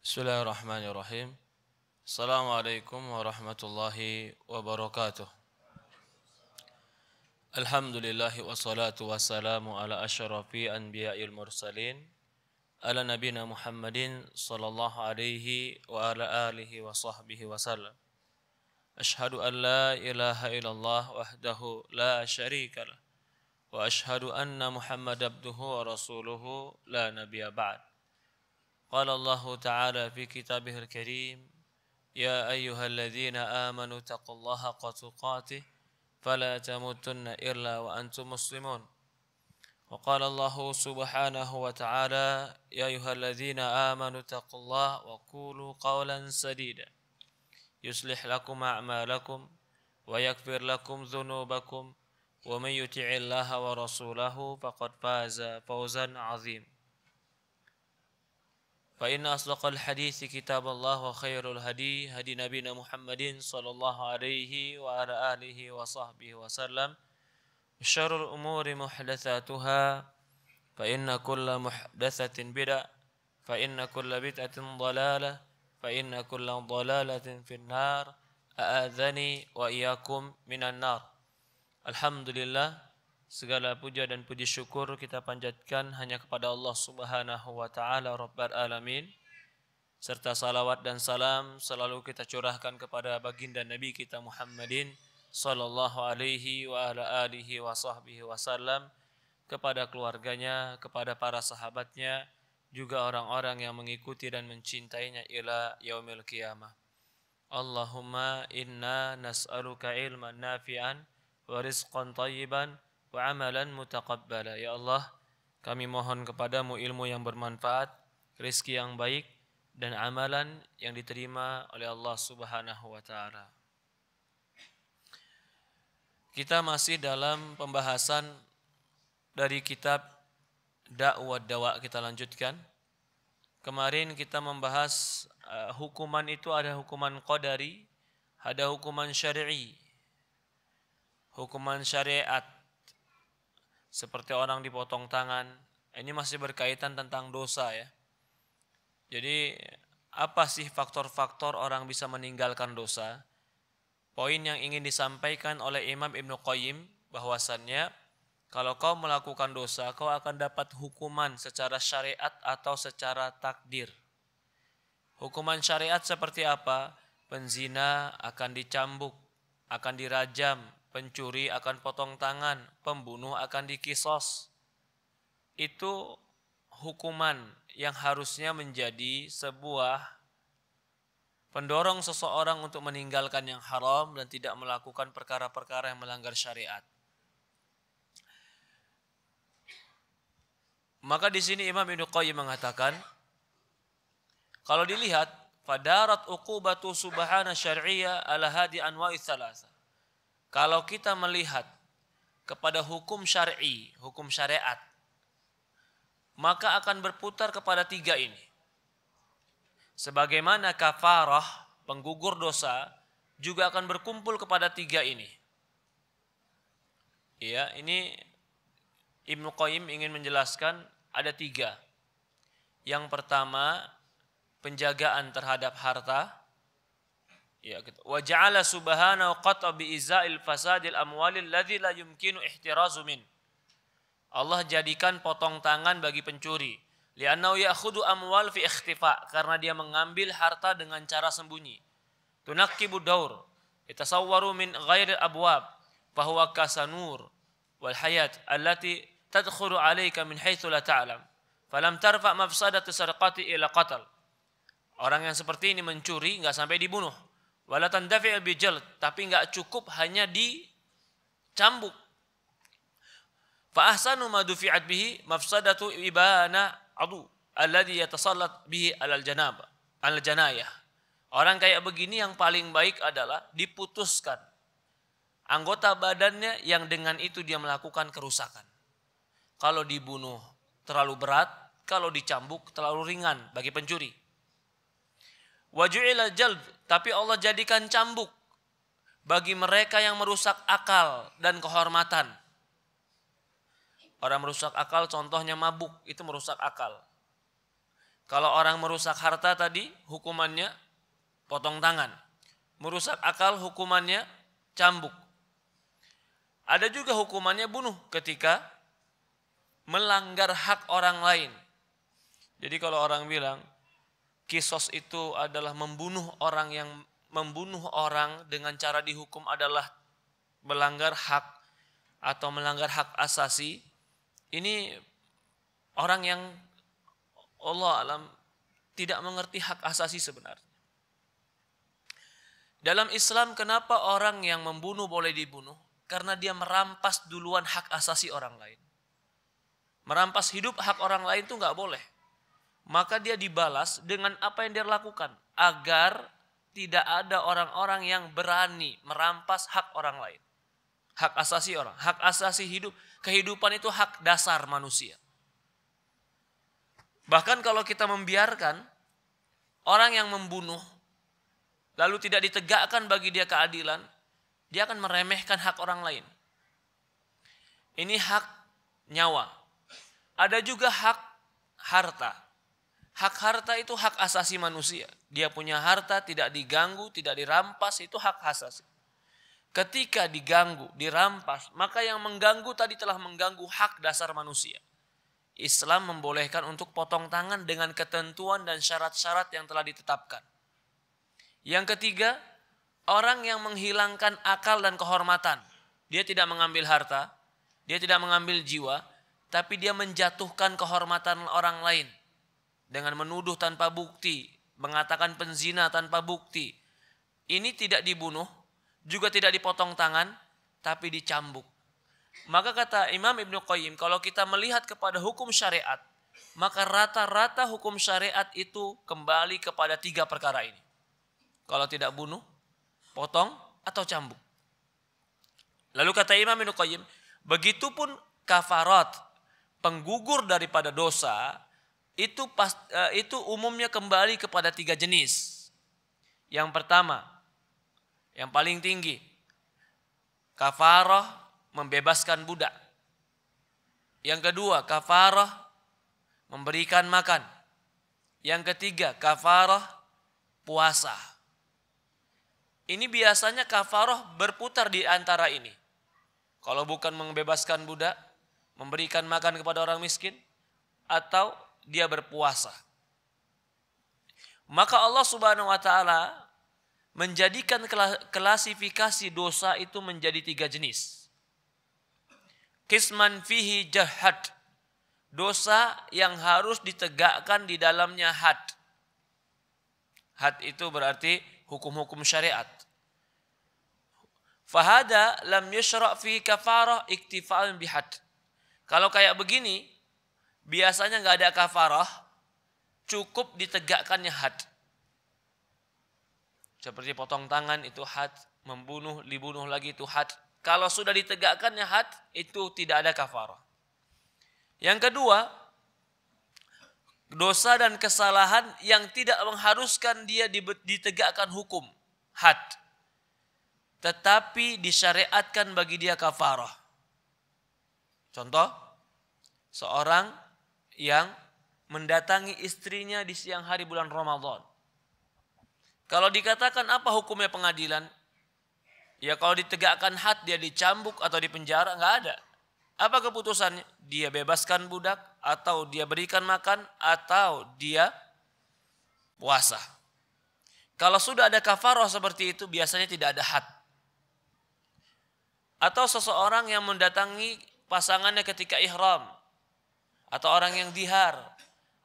بسم الله الرحمن الرحيم السلام عليكم ورحمة الله وبركاته الحمد لله والصلاة والسلام على أشرف أنبياء المرسلين على نبينا محمد صلى الله عليه وعلى آله وصحبه وسلم أشهد أن لا إله إلا الله وحده لا شريك له وأشهد أن محمد عبده ورسوله لا نبي بعد قال الله تعالى في كتابه الكريم يا أيها الذين آمنوا اتقوا الله حق تقاته فلا تموتن إلا وأنتم مسلمون وقال الله سبحانه وتعالى يا أيها الذين آمنوا اتقوا الله وقولوا قولا سديدا يصلح لكم أعمالكم ويغفر لكم ذنوبكم ومن يطع الله ورسوله فقد فاز فوزا عظيما فإن أصدق الحديث كتاب الله وخير الهدي هدي نبينا محمد صلى الله عليه وعلى آله وصحبه وسلم شر الأمور محدثاتها فإن كل محدثة بدع فإن كل بدعة ضلالة فإن كل ضلالة في النار أآذني وإياكم من النار الحمد لله Segala puja dan puji syukur kita panjatkan hanya kepada Allah Subhanahu wa taala Rabbal alamin. Serta salawat dan salam selalu kita curahkan kepada baginda Nabi kita Muhammadin sallallahu alaihi wa ala alihi wa sahbihi wasallam kepada keluarganya, kepada para sahabatnya, juga orang-orang yang mengikuti dan mencintainya ila yaumil qiyamah. Allahumma inna nas'aluka ilman nafi'an wa rizqan tayyiban wa amalan mutaqabbala. Ya Allah, kami mohon kepadamu ilmu yang bermanfaat, rezeki yang baik, dan amalan yang diterima oleh Allah Subhanahu wa taala. Kita masih dalam pembahasan dari kitab dakwah dawa kita lanjutkan. Kemarin kita membahas uh, hukuman itu ada hukuman qadari, ada hukuman syar'i. Hukuman syariat seperti orang dipotong tangan. Ini masih berkaitan tentang dosa ya. Jadi apa sih faktor-faktor orang bisa meninggalkan dosa? Poin yang ingin disampaikan oleh Imam Ibnu Qayyim bahwasannya kalau kau melakukan dosa, kau akan dapat hukuman secara syariat atau secara takdir. Hukuman syariat seperti apa? Penzina akan dicambuk, akan dirajam, pencuri akan potong tangan, pembunuh akan dikisos. Itu hukuman yang harusnya menjadi sebuah pendorong seseorang untuk meninggalkan yang haram dan tidak melakukan perkara-perkara yang melanggar syariat. Maka di sini Imam Ibnu Qayyim mengatakan kalau dilihat fadarat uqubatu subhana syari'ah ala hadi anwa'i thalatha. Kalau kita melihat kepada hukum syar'i, hukum syariat, maka akan berputar kepada tiga ini. Sebagaimana kafarah, penggugur dosa, juga akan berkumpul kepada tiga ini. Ya, ini Ibnu Qayyim ingin menjelaskan ada tiga. Yang pertama, penjagaan terhadap harta. Ya gitu. Wa ja'ala subhanahu qata bi izail fasadil amwalil ladzi la yumkinu ihtirazu min. Allah jadikan potong tangan bagi pencuri. Li'annahu ya'khudhu amwal fi ikhtifa karena dia mengambil harta dengan cara sembunyi. Tunaqqibu daur. Itasawwaru min ghairil abwab fahuwa kasanur wal hayat allati tadkhulu 'alayka min haitsu la ta'lam. Falam tarfa mafsadatu sarqati ila qatl. Orang yang seperti ini mencuri nggak sampai dibunuh Walatan tandafi' bijal, tapi nggak cukup hanya dicambuk. Fa ahsanu ma dufi'at bihi mafsadatu ibana adu alladhi yatasallat bihi alal janaba al janayah. Orang kayak begini yang paling baik adalah diputuskan anggota badannya yang dengan itu dia melakukan kerusakan. Kalau dibunuh terlalu berat, kalau dicambuk terlalu ringan bagi pencuri. Waju'ila jalb, tapi Allah jadikan cambuk bagi mereka yang merusak akal dan kehormatan. Orang merusak akal contohnya mabuk, itu merusak akal. Kalau orang merusak harta tadi hukumannya potong tangan. Merusak akal hukumannya cambuk. Ada juga hukumannya bunuh ketika melanggar hak orang lain. Jadi kalau orang bilang, Kisos itu adalah membunuh orang yang membunuh orang dengan cara dihukum adalah melanggar hak atau melanggar hak asasi. Ini orang yang Allah alam tidak mengerti hak asasi sebenarnya. Dalam Islam kenapa orang yang membunuh boleh dibunuh? Karena dia merampas duluan hak asasi orang lain. Merampas hidup hak orang lain itu nggak boleh maka dia dibalas dengan apa yang dia lakukan agar tidak ada orang-orang yang berani merampas hak orang lain. Hak asasi orang, hak asasi hidup, kehidupan itu hak dasar manusia. Bahkan kalau kita membiarkan orang yang membunuh lalu tidak ditegakkan bagi dia keadilan, dia akan meremehkan hak orang lain. Ini hak nyawa. Ada juga hak harta Hak harta itu hak asasi manusia. Dia punya harta tidak diganggu, tidak dirampas, itu hak asasi. Ketika diganggu, dirampas, maka yang mengganggu tadi telah mengganggu hak dasar manusia. Islam membolehkan untuk potong tangan dengan ketentuan dan syarat-syarat yang telah ditetapkan. Yang ketiga, orang yang menghilangkan akal dan kehormatan. Dia tidak mengambil harta, dia tidak mengambil jiwa, tapi dia menjatuhkan kehormatan orang lain dengan menuduh tanpa bukti, mengatakan penzina tanpa bukti. Ini tidak dibunuh, juga tidak dipotong tangan, tapi dicambuk. Maka kata Imam Ibnu Qayyim, kalau kita melihat kepada hukum syariat, maka rata-rata hukum syariat itu kembali kepada tiga perkara ini. Kalau tidak bunuh, potong, atau cambuk. Lalu kata Imam Ibnu Qayyim, begitupun kafarat, penggugur daripada dosa, itu pas, eh, itu umumnya kembali kepada tiga jenis. Yang pertama, yang paling tinggi, kafarah membebaskan budak. Yang kedua, kafarah memberikan makan. Yang ketiga, kafarah puasa. Ini biasanya kafarah berputar di antara ini. Kalau bukan membebaskan budak, memberikan makan kepada orang miskin, atau dia berpuasa. Maka Allah Subhanahu wa taala menjadikan klasifikasi dosa itu menjadi tiga jenis. Kisman fihi jahat. Dosa yang harus ditegakkan di dalamnya had. Had itu berarti hukum-hukum syariat. Fahada lam yushra' fi kafarah iktifa'an bihad. Kalau kayak begini, biasanya nggak ada kafarah, cukup ditegakkannya had. Seperti potong tangan itu had, membunuh, dibunuh lagi itu had. Kalau sudah ditegakkannya had, itu tidak ada kafarah. Yang kedua, dosa dan kesalahan yang tidak mengharuskan dia ditegakkan hukum, had. Tetapi disyariatkan bagi dia kafarah. Contoh, seorang yang mendatangi istrinya di siang hari bulan Ramadan. Kalau dikatakan apa hukumnya pengadilan? Ya kalau ditegakkan had dia dicambuk atau dipenjara nggak ada. Apa keputusannya? Dia bebaskan budak atau dia berikan makan atau dia puasa. Kalau sudah ada kafaroh seperti itu biasanya tidak ada had. Atau seseorang yang mendatangi pasangannya ketika ihram atau orang yang dihar,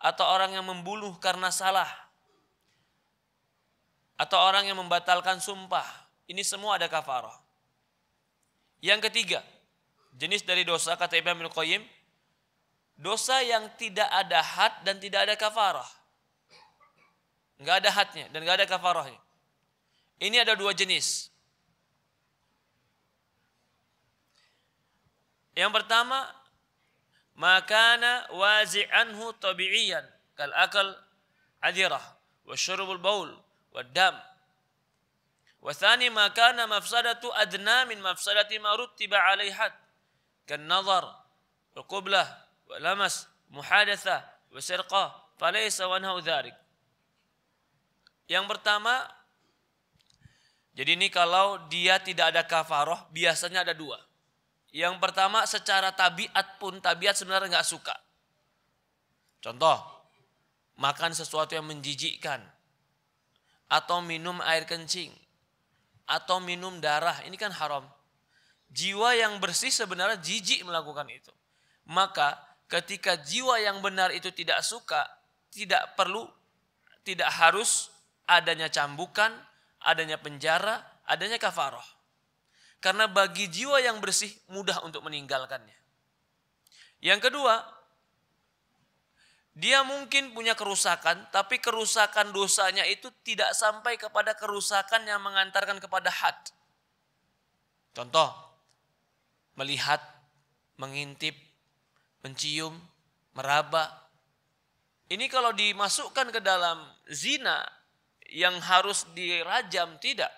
atau orang yang membunuh karena salah, atau orang yang membatalkan sumpah. Ini semua ada kafarah. Yang ketiga, jenis dari dosa kata Ibnu Abdul Qayyim, dosa yang tidak ada had dan tidak ada kafarah. Enggak ada hadnya dan enggak ada kafarahnya. Ini ada dua jenis. Yang pertama makana wazi anhu tabi'iyan kal akal adirah wa syurubul baul wa dam wa thani makana mafsadatu adna min mafsadati ma ruttiba alaihat kan nazar wa qublah wa lamas muhadatha wa sirqah falaysa wa nahau dharik yang pertama jadi ini kalau dia tidak ada kafaroh biasanya ada dua yang pertama secara tabiat pun tabiat sebenarnya nggak suka. Contoh, makan sesuatu yang menjijikkan. Atau minum air kencing. Atau minum darah, ini kan haram. Jiwa yang bersih sebenarnya jijik melakukan itu. Maka ketika jiwa yang benar itu tidak suka, tidak perlu, tidak harus adanya cambukan, adanya penjara, adanya kafaroh. Karena bagi jiwa yang bersih mudah untuk meninggalkannya. Yang kedua, dia mungkin punya kerusakan, tapi kerusakan dosanya itu tidak sampai kepada kerusakan yang mengantarkan kepada had. Contoh, melihat, mengintip, mencium, meraba. Ini kalau dimasukkan ke dalam zina yang harus dirajam, tidak.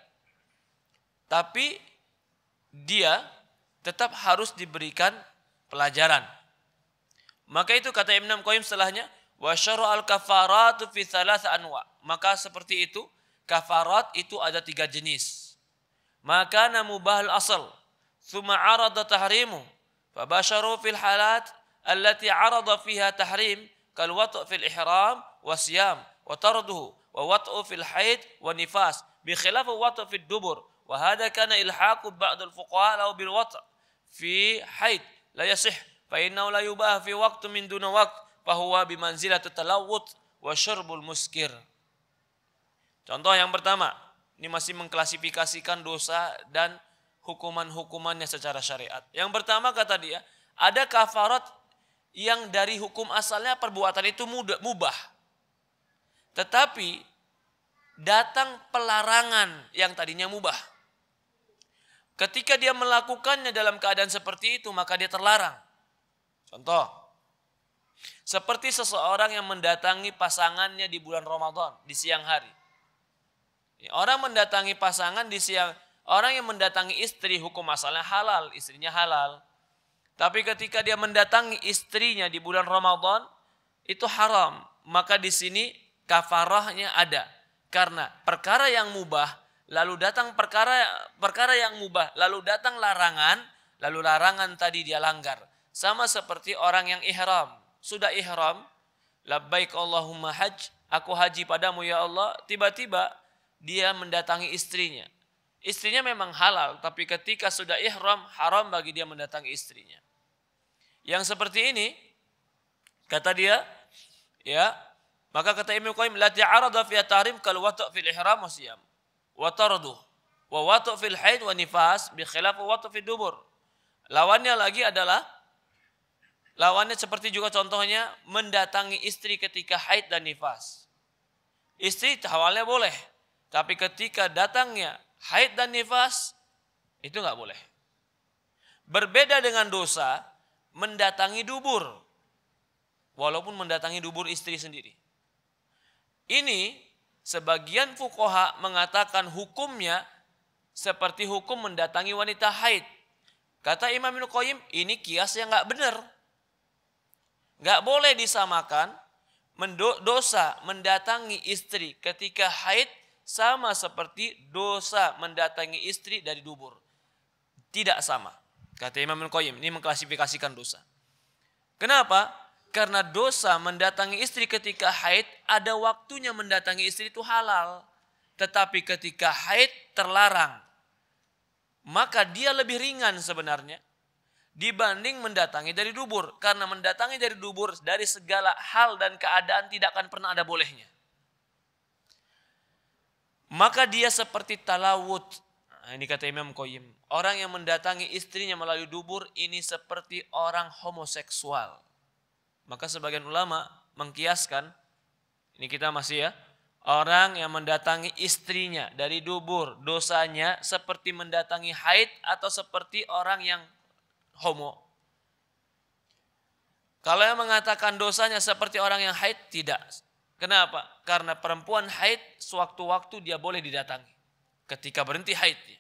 Tapi dia tetap harus diberikan pelajaran. Maka itu kata Ibn Qayyim setelahnya, wa al kafaratu fi anwa. Maka seperti itu, kafarat itu ada tiga jenis. Maka namu bahal asal, thumma arada tahrimu, fabasharu fil halat allati arada fiha tahrim, kal watu' fil ihram, wasiyam, wa tarduhu, wa watu' fil haid, wa nifas, bi khilafu watu' fil dubur, وهذا كان إلحاق بعض الفقهاء له بالوطأ في حيث لا يصح فإنه لا يباه في وقت من دون وقت فهو بمنزلة التلوط وشرب المسكر Contoh yang pertama, ini masih mengklasifikasikan dosa dan hukuman-hukumannya secara syariat. Yang pertama kata dia, ada kafarat yang dari hukum asalnya perbuatan itu mudah, mubah. Tetapi datang pelarangan yang tadinya mubah. Ketika dia melakukannya dalam keadaan seperti itu, maka dia terlarang. Contoh, seperti seseorang yang mendatangi pasangannya di bulan Ramadan, di siang hari. Ya, orang mendatangi pasangan di siang, orang yang mendatangi istri hukum masalah halal, istrinya halal. Tapi ketika dia mendatangi istrinya di bulan Ramadan, itu haram. Maka di sini kafarahnya ada. Karena perkara yang mubah lalu datang perkara perkara yang mubah, lalu datang larangan, lalu larangan tadi dia langgar. Sama seperti orang yang ihram, sudah ihram, labbaik Allahumma haj, aku haji padamu ya Allah, tiba-tiba dia mendatangi istrinya. Istrinya memang halal, tapi ketika sudah ihram, haram bagi dia mendatangi istrinya. Yang seperti ini, kata dia, ya, maka kata Ibnu Qayyim, lati ta'arada fi tahrim kal fil ihram wa siyam wa tardu wa watu fil haid wa nifas bi khilaf watu fil dubur. Lawannya lagi adalah lawannya seperti juga contohnya mendatangi istri ketika haid dan nifas. Istri awalnya boleh, tapi ketika datangnya haid dan nifas itu nggak boleh. Berbeda dengan dosa mendatangi dubur. Walaupun mendatangi dubur istri sendiri. Ini Sebagian fukoha mengatakan hukumnya seperti hukum mendatangi wanita haid. Kata Imam Ibn Qayyim, ini kias yang nggak benar. Nggak boleh disamakan dosa mendatangi istri ketika haid sama seperti dosa mendatangi istri dari dubur. Tidak sama. Kata Imam Ibn Qayyim, ini mengklasifikasikan dosa. Kenapa? Karena dosa mendatangi istri ketika haid, ada waktunya mendatangi istri itu halal. Tetapi ketika haid terlarang, maka dia lebih ringan sebenarnya dibanding mendatangi dari dubur. Karena mendatangi dari dubur dari segala hal dan keadaan tidak akan pernah ada bolehnya. Maka dia seperti talawut. Nah, ini kata Imam Qoyim. Orang yang mendatangi istrinya melalui dubur ini seperti orang homoseksual. Maka sebagian ulama mengkiaskan, ini kita masih ya, orang yang mendatangi istrinya dari dubur dosanya seperti mendatangi haid atau seperti orang yang homo. Kalau yang mengatakan dosanya seperti orang yang haid, tidak. Kenapa? Karena perempuan haid sewaktu-waktu dia boleh didatangi. Ketika berhenti haidnya.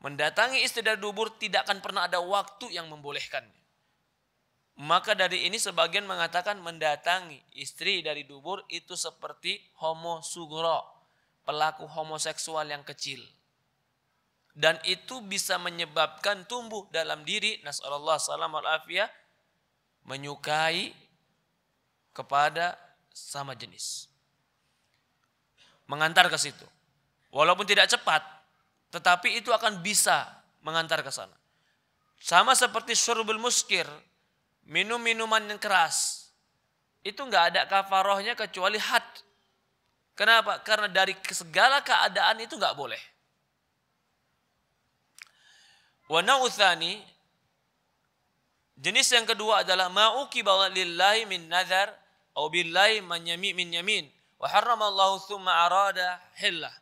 Mendatangi istri dari dubur tidak akan pernah ada waktu yang membolehkannya. Maka dari ini sebagian mengatakan mendatangi istri dari dubur itu seperti homo sugro, pelaku homoseksual yang kecil. Dan itu bisa menyebabkan tumbuh dalam diri nasallallahu salam al afiyah menyukai kepada sama jenis. Mengantar ke situ. Walaupun tidak cepat, tetapi itu akan bisa mengantar ke sana. Sama seperti syurbul muskir, minum minuman yang keras, itu nggak ada kafarohnya kecuali had. Kenapa? Karena dari segala keadaan itu nggak boleh. Wanauthani jenis yang kedua adalah ma'uki lillahi min nazar au billahi man yami min yamin wa harrama Allah thumma arada hillah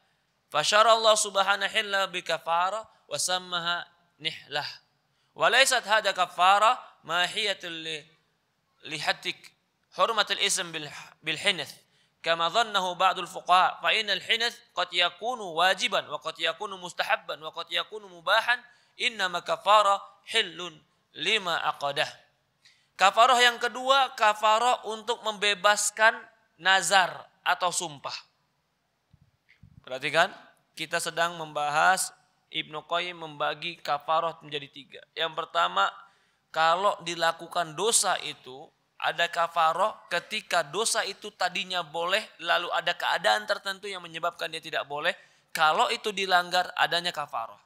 fashara Allah subhanahu hillah bi kafara wa sammaha nihlah wa laysat hada kafara mahiyatul li, lihatik hurmatul ism bil, bil hinath kama dhannahu ba'dul fuqaha fa innal hinath qad yakunu wajiban wa qad yakunu mustahabban wa qad yakunu mubahan innama kafara hillun lima aqadah kafarah yang kedua kafarah untuk membebaskan nazar atau sumpah perhatikan kita sedang membahas Ibnu Qayyim membagi kafarah menjadi tiga. Yang pertama kalau dilakukan dosa itu ada kafaroh ketika dosa itu tadinya boleh lalu ada keadaan tertentu yang menyebabkan dia tidak boleh kalau itu dilanggar adanya kafaroh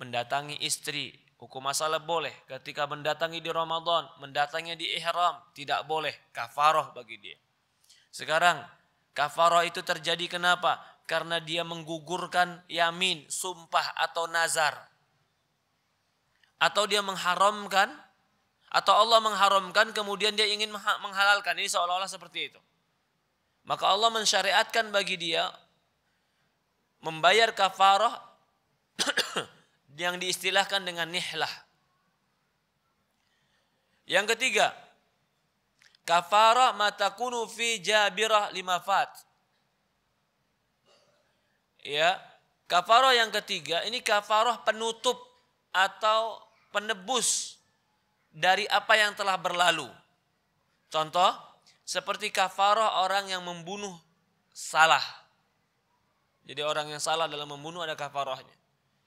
mendatangi istri hukum masalah boleh ketika mendatangi di Ramadan mendatangi di ihram tidak boleh kafaroh bagi dia sekarang kafaroh itu terjadi kenapa karena dia menggugurkan yamin sumpah atau nazar atau dia mengharamkan atau Allah mengharamkan kemudian dia ingin menghalalkan ini seolah-olah seperti itu maka Allah mensyariatkan bagi dia membayar kafarah yang diistilahkan dengan nihlah yang ketiga kafarah kunu fi jabirah lima fat ya kafarah yang ketiga ini kafarah penutup atau penebus dari apa yang telah berlalu. Contoh, seperti kafaroh orang yang membunuh salah. Jadi orang yang salah dalam membunuh ada kafarohnya.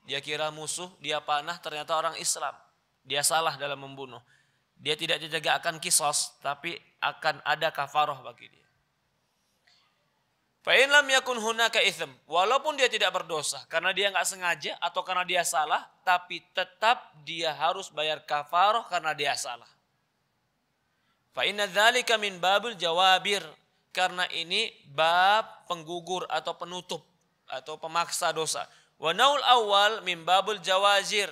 Dia kira musuh, dia panah, ternyata orang Islam. Dia salah dalam membunuh. Dia tidak dijaga akan kisos, tapi akan ada kafaroh bagi dia. Fa'in lam yakun hunaka ithm. Walaupun dia tidak berdosa karena dia nggak sengaja atau karena dia salah, tapi tetap dia harus bayar kafaroh karena dia salah. Fa'inna dhalika min babul jawabir. Karena ini bab penggugur atau penutup atau pemaksa dosa. Wa naul awal min babul jawazir.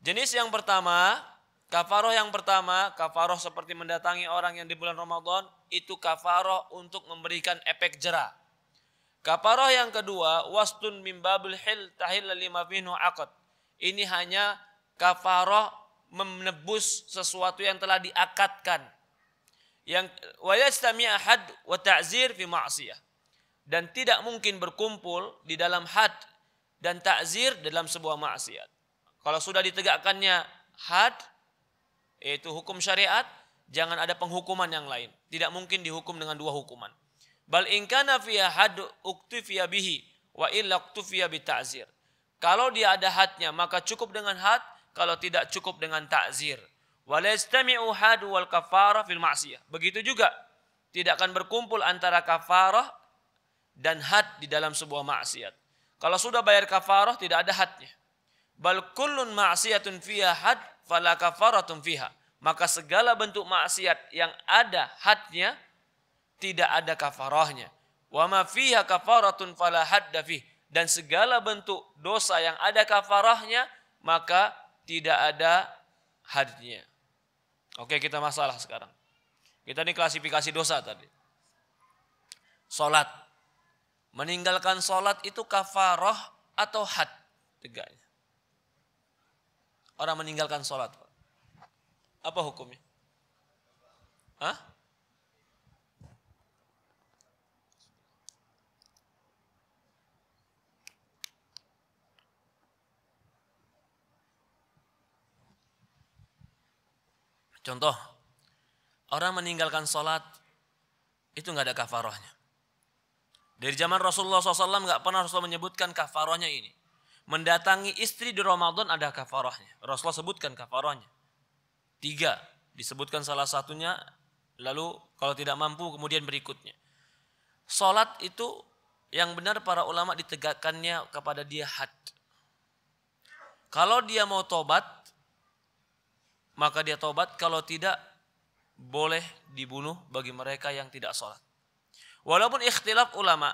Jenis yang pertama, kafaroh yang pertama, kafaroh seperti mendatangi orang yang di bulan Ramadan itu kafaroh untuk memberikan efek jerah. Kafaroh yang kedua, wastun mimbabil hil tahil lima minhu akot. Ini hanya kafaroh menebus sesuatu yang telah diakatkan. Yang wayastami ahad wa ta'zir fi ma'asiyah. Dan tidak mungkin berkumpul di dalam had dan takzir dalam sebuah maksiat. Kalau sudah ditegakkannya had, yaitu hukum syariat, jangan ada penghukuman yang lain. Tidak mungkin dihukum dengan dua hukuman. Bal inkana fiya had uktifiya bihi wa illa uktifiya bita'zir. Kalau dia ada hadnya maka cukup dengan had, kalau tidak cukup dengan ta'zir. Walastami'u had wal kafarah fil ma'siyah. Begitu juga tidak akan berkumpul antara kafarah dan had di dalam sebuah maksiat. Kalau sudah bayar kafarah tidak ada hadnya. Bal kullun ma'siyatun fiha had fala kafaratun fiha maka segala bentuk maksiat yang ada hadnya tidak ada kafarahnya. Wa ma fiha kafaratun fala hadda Dan segala bentuk dosa yang ada kafarahnya maka tidak ada hadnya. Oke, kita masalah sekarang. Kita ini klasifikasi dosa tadi. Salat. Meninggalkan salat itu kafarah atau had tegaknya. Orang meninggalkan salat, Pak apa hukumnya? Hah? Contoh, orang meninggalkan sholat itu nggak ada kafarohnya. Dari zaman Rasulullah SAW nggak pernah Rasulullah menyebutkan kafarohnya ini. Mendatangi istri di Ramadan ada kafarohnya. Rasulullah sebutkan kafarohnya. Tiga, disebutkan salah satunya, lalu kalau tidak mampu kemudian berikutnya. Salat itu yang benar para ulama ditegakkannya kepada dia had. Kalau dia mau tobat, maka dia tobat. Kalau tidak, boleh dibunuh bagi mereka yang tidak sholat. Walaupun ikhtilaf ulama,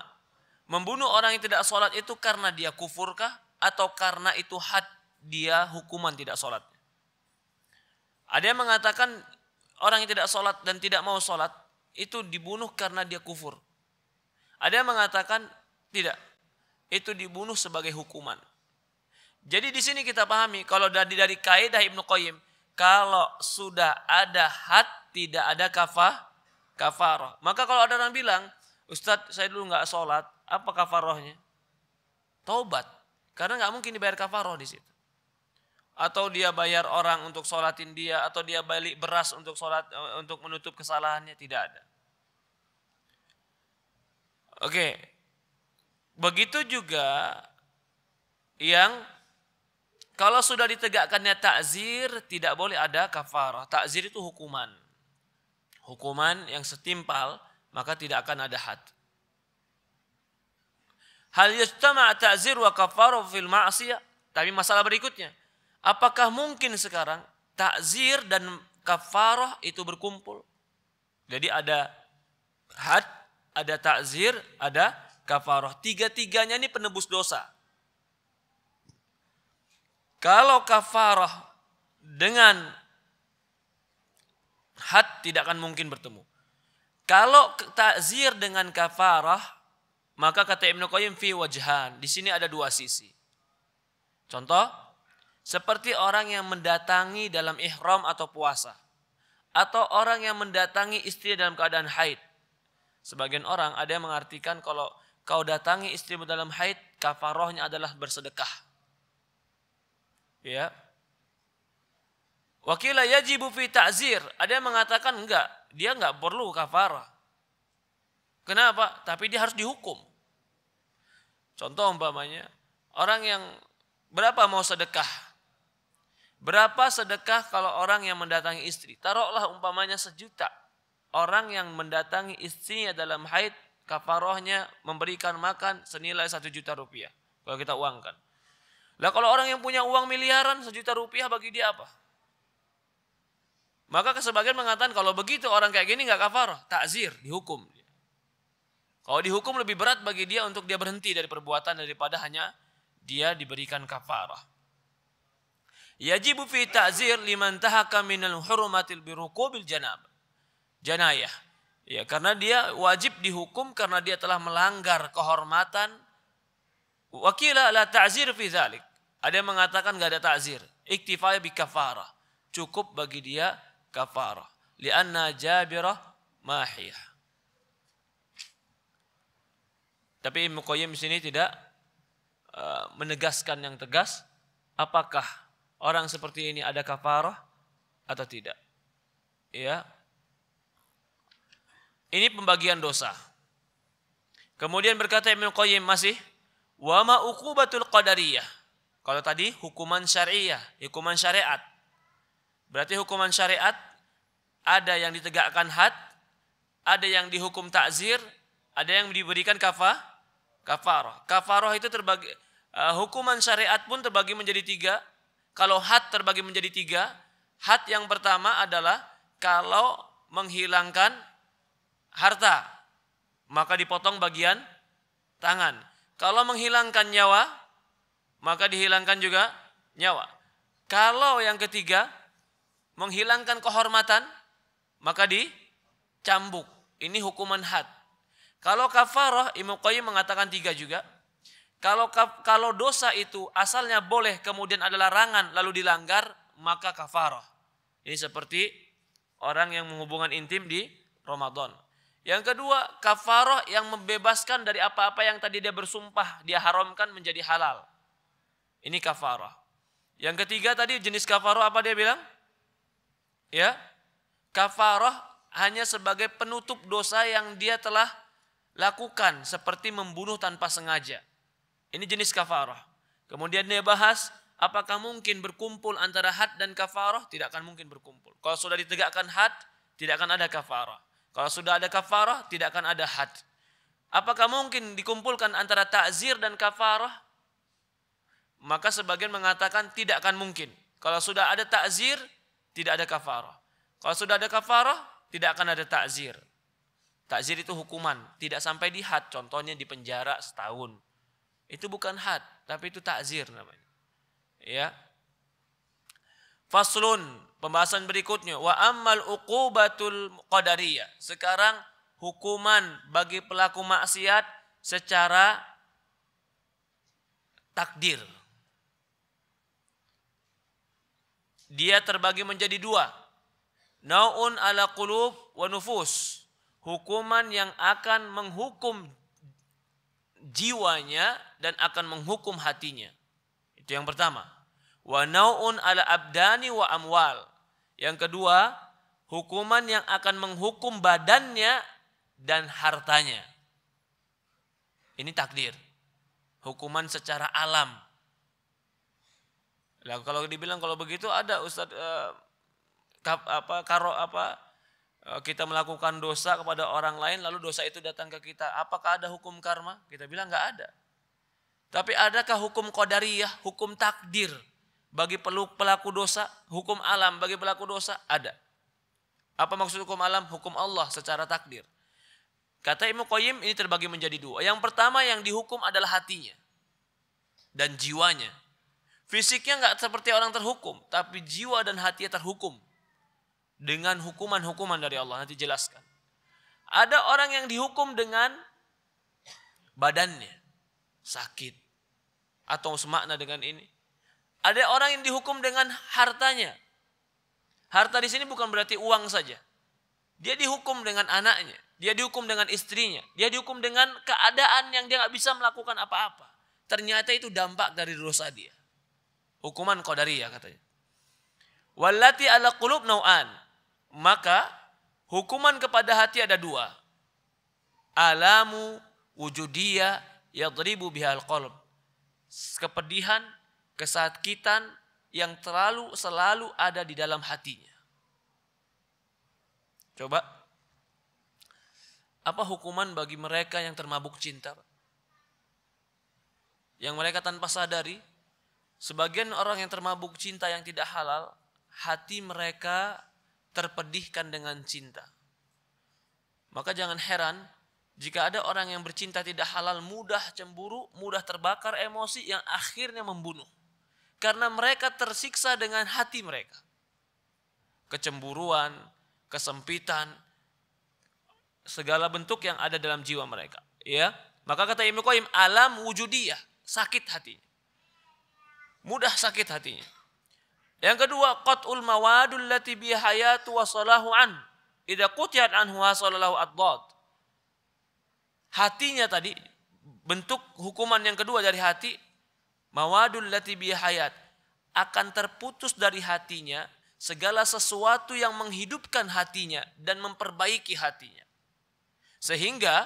membunuh orang yang tidak sholat itu karena dia kufurkah atau karena itu had dia hukuman tidak sholat. Ada yang mengatakan orang yang tidak sholat dan tidak mau sholat itu dibunuh karena dia kufur. Ada yang mengatakan tidak, itu dibunuh sebagai hukuman. Jadi di sini kita pahami kalau dari dari kaidah Ibnu Qayyim, kalau sudah ada had tidak ada kafah kafarah. Maka kalau ada orang bilang, Ustadz saya dulu nggak sholat, apa kafarohnya? Taubat, karena nggak mungkin dibayar kafaroh di situ atau dia bayar orang untuk sholatin dia, atau dia balik beras untuk sholat eh, untuk menutup kesalahannya tidak ada. Oke, begitu juga yang kalau sudah ditegakkannya takzir tidak boleh ada kafarah. Takzir itu hukuman, hukuman yang setimpal maka tidak akan ada had. Hal yajtama' ta'zir wa kafaru fil maasiyah Tapi masalah berikutnya, Apakah mungkin sekarang takzir dan kafarah itu berkumpul? Jadi ada had, ada takzir, ada kafarah. Tiga-tiganya ini penebus dosa. Kalau kafarah dengan had tidak akan mungkin bertemu. Kalau takzir dengan kafarah, maka kata Ibnu Qayyim fi wajhan. Di sini ada dua sisi. Contoh, seperti orang yang mendatangi dalam ihram atau puasa. Atau orang yang mendatangi istri dalam keadaan haid. Sebagian orang ada yang mengartikan kalau kau datangi istrimu dalam haid, kafarohnya adalah bersedekah. Ya. Wakila yajibu fi ta'zir. Ada yang mengatakan enggak, dia enggak perlu kafarah. Kenapa? Tapi dia harus dihukum. Contoh umpamanya, orang yang berapa mau sedekah? Berapa sedekah kalau orang yang mendatangi istri? Taruhlah umpamanya sejuta. Orang yang mendatangi istrinya dalam haid, kafarohnya memberikan makan senilai satu juta rupiah. Kalau kita uangkan. Lah kalau orang yang punya uang miliaran, sejuta rupiah bagi dia apa? Maka sebagian mengatakan kalau begitu orang kayak gini nggak kafaroh, takzir, dihukum. Kalau dihukum lebih berat bagi dia untuk dia berhenti dari perbuatan daripada hanya dia diberikan kafarah. Yajibu fi ta'zir liman tahaka minal hurumatil birukubil janab. Janayah. Ya, karena dia wajib dihukum karena dia telah melanggar kehormatan. Wakila la ta'zir fi zalik Ada yang mengatakan gak ada ta'zir. Iktifaya bi kafarah. Cukup bagi dia kafarah. Lianna jabirah mahiyah. Tapi Ibnu Qayyim sini tidak uh, menegaskan yang tegas apakah orang seperti ini ada kafarah atau tidak? Ya. Ini pembagian dosa. Kemudian berkata Ibnu Qayyim masih wa ma uqubatul qadariyah. Kalau tadi hukuman syariah, hukuman syariat. Berarti hukuman syariat ada yang ditegakkan had, ada yang dihukum takzir, ada yang diberikan kafah, kafarah. Kafarah itu terbagi uh, hukuman syariat pun terbagi menjadi tiga, kalau had terbagi menjadi tiga, had yang pertama adalah kalau menghilangkan harta, maka dipotong bagian tangan. Kalau menghilangkan nyawa, maka dihilangkan juga nyawa. Kalau yang ketiga, menghilangkan kehormatan, maka dicambuk. Ini hukuman had. Kalau Kafaroh Imam Qayyim mengatakan tiga juga. Kalau kalau dosa itu asalnya boleh kemudian ada larangan lalu dilanggar maka kafaroh. Ini seperti orang yang menghubungan intim di Ramadan. Yang kedua, kafaroh yang membebaskan dari apa-apa yang tadi dia bersumpah, dia haramkan menjadi halal. Ini kafaroh. Yang ketiga tadi jenis kafaroh apa dia bilang? Ya, kafaroh hanya sebagai penutup dosa yang dia telah lakukan seperti membunuh tanpa sengaja. Ini jenis kafarah. Kemudian dia bahas apakah mungkin berkumpul antara had dan kafarah? Tidak akan mungkin berkumpul. Kalau sudah ditegakkan had, tidak akan ada kafarah. Kalau sudah ada kafarah, tidak akan ada had. Apakah mungkin dikumpulkan antara takzir dan kafarah? Maka sebagian mengatakan tidak akan mungkin. Kalau sudah ada takzir, tidak ada kafarah. Kalau sudah ada kafarah, tidak akan ada takzir. Takzir itu hukuman, tidak sampai di had, contohnya di penjara setahun itu bukan had, tapi itu takzir namanya. Ya. Faslun, pembahasan berikutnya. Wa ammal uqubatul qadariyah. Sekarang hukuman bagi pelaku maksiat secara takdir. Dia terbagi menjadi dua. Naun ala qulub wa nufus. Hukuman yang akan menghukum jiwanya dan akan menghukum hatinya. Itu yang pertama. Wa nau'un ala abdani wa amwal. Yang kedua, hukuman yang akan menghukum badannya dan hartanya. Ini takdir. Hukuman secara alam. Lah kalau dibilang kalau begitu ada Ustaz eh, apa karo apa Eh, kita melakukan dosa kepada orang lain lalu dosa itu datang ke kita. Apakah ada hukum karma? Kita bilang nggak ada. Tapi adakah hukum kodariyah? hukum takdir bagi pelaku dosa, hukum alam bagi pelaku dosa? Ada. Apa maksud hukum alam? Hukum Allah secara takdir. Kata Imam Qayyim ini terbagi menjadi dua. Yang pertama yang dihukum adalah hatinya dan jiwanya. Fisiknya nggak seperti orang terhukum, tapi jiwa dan hatinya terhukum dengan hukuman-hukuman dari Allah. Nanti jelaskan. Ada orang yang dihukum dengan badannya sakit atau semakna dengan ini. Ada orang yang dihukum dengan hartanya. Harta di sini bukan berarti uang saja. Dia dihukum dengan anaknya, dia dihukum dengan istrinya, dia dihukum dengan keadaan yang dia nggak bisa melakukan apa-apa. Ternyata itu dampak dari dosa dia. Hukuman dari ya katanya. Wallati ala qulub nau'an. Maka hukuman kepada hati ada dua. Alamu yang yadribu bihal qalb. Kepedihan, kesakitan yang terlalu selalu ada di dalam hatinya. Coba apa hukuman bagi mereka yang termabuk cinta? Yang mereka tanpa sadari, sebagian orang yang termabuk cinta yang tidak halal, hati mereka terpedihkan dengan cinta. Maka jangan heran jika ada orang yang bercinta tidak halal mudah cemburu, mudah terbakar emosi yang akhirnya membunuh. Karena mereka tersiksa dengan hati mereka. Kecemburuan, kesempitan, segala bentuk yang ada dalam jiwa mereka. Ya, Maka kata Ibnu Qayyim, alam wujudiyah, sakit hatinya. Mudah sakit hatinya. Yang kedua, qat'ul mawadul lati bi wa salahu an. ida qutiyat anhu salallahu addad. Hatinya tadi bentuk hukuman yang kedua dari hati mawadul lati bi akan terputus dari hatinya segala sesuatu yang menghidupkan hatinya dan memperbaiki hatinya. Sehingga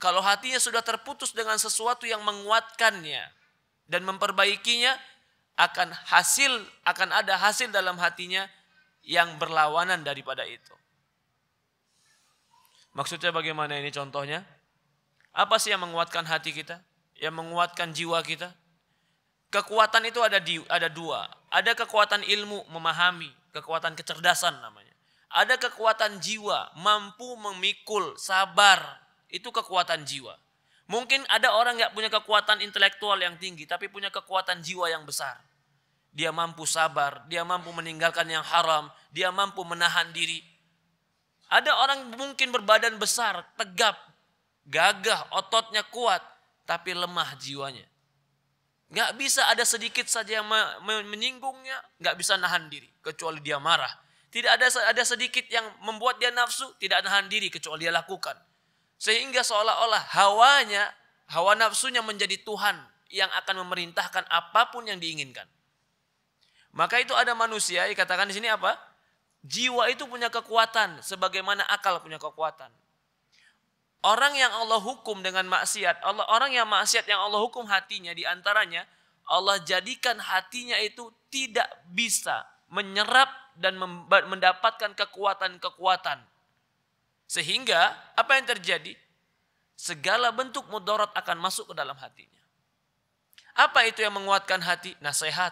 kalau hatinya sudah terputus dengan sesuatu yang menguatkannya dan memperbaikinya, akan hasil akan ada hasil dalam hatinya yang berlawanan daripada itu. Maksudnya bagaimana ini contohnya? Apa sih yang menguatkan hati kita? Yang menguatkan jiwa kita? Kekuatan itu ada di, ada dua. Ada kekuatan ilmu memahami, kekuatan kecerdasan namanya. Ada kekuatan jiwa mampu memikul, sabar. Itu kekuatan jiwa. Mungkin ada orang yang punya kekuatan intelektual yang tinggi, tapi punya kekuatan jiwa yang besar dia mampu sabar, dia mampu meninggalkan yang haram, dia mampu menahan diri. Ada orang mungkin berbadan besar, tegap, gagah, ototnya kuat, tapi lemah jiwanya. Gak bisa ada sedikit saja yang menyinggungnya, gak bisa nahan diri, kecuali dia marah. Tidak ada ada sedikit yang membuat dia nafsu, tidak nahan diri, kecuali dia lakukan. Sehingga seolah-olah hawanya, hawa nafsunya menjadi Tuhan yang akan memerintahkan apapun yang diinginkan. Maka itu ada manusia, dikatakan di sini apa? Jiwa itu punya kekuatan sebagaimana akal punya kekuatan. Orang yang Allah hukum dengan maksiat, Allah orang yang maksiat yang Allah hukum hatinya di antaranya Allah jadikan hatinya itu tidak bisa menyerap dan mendapatkan kekuatan-kekuatan. Sehingga apa yang terjadi? Segala bentuk mudarat akan masuk ke dalam hatinya. Apa itu yang menguatkan hati? Nasihat,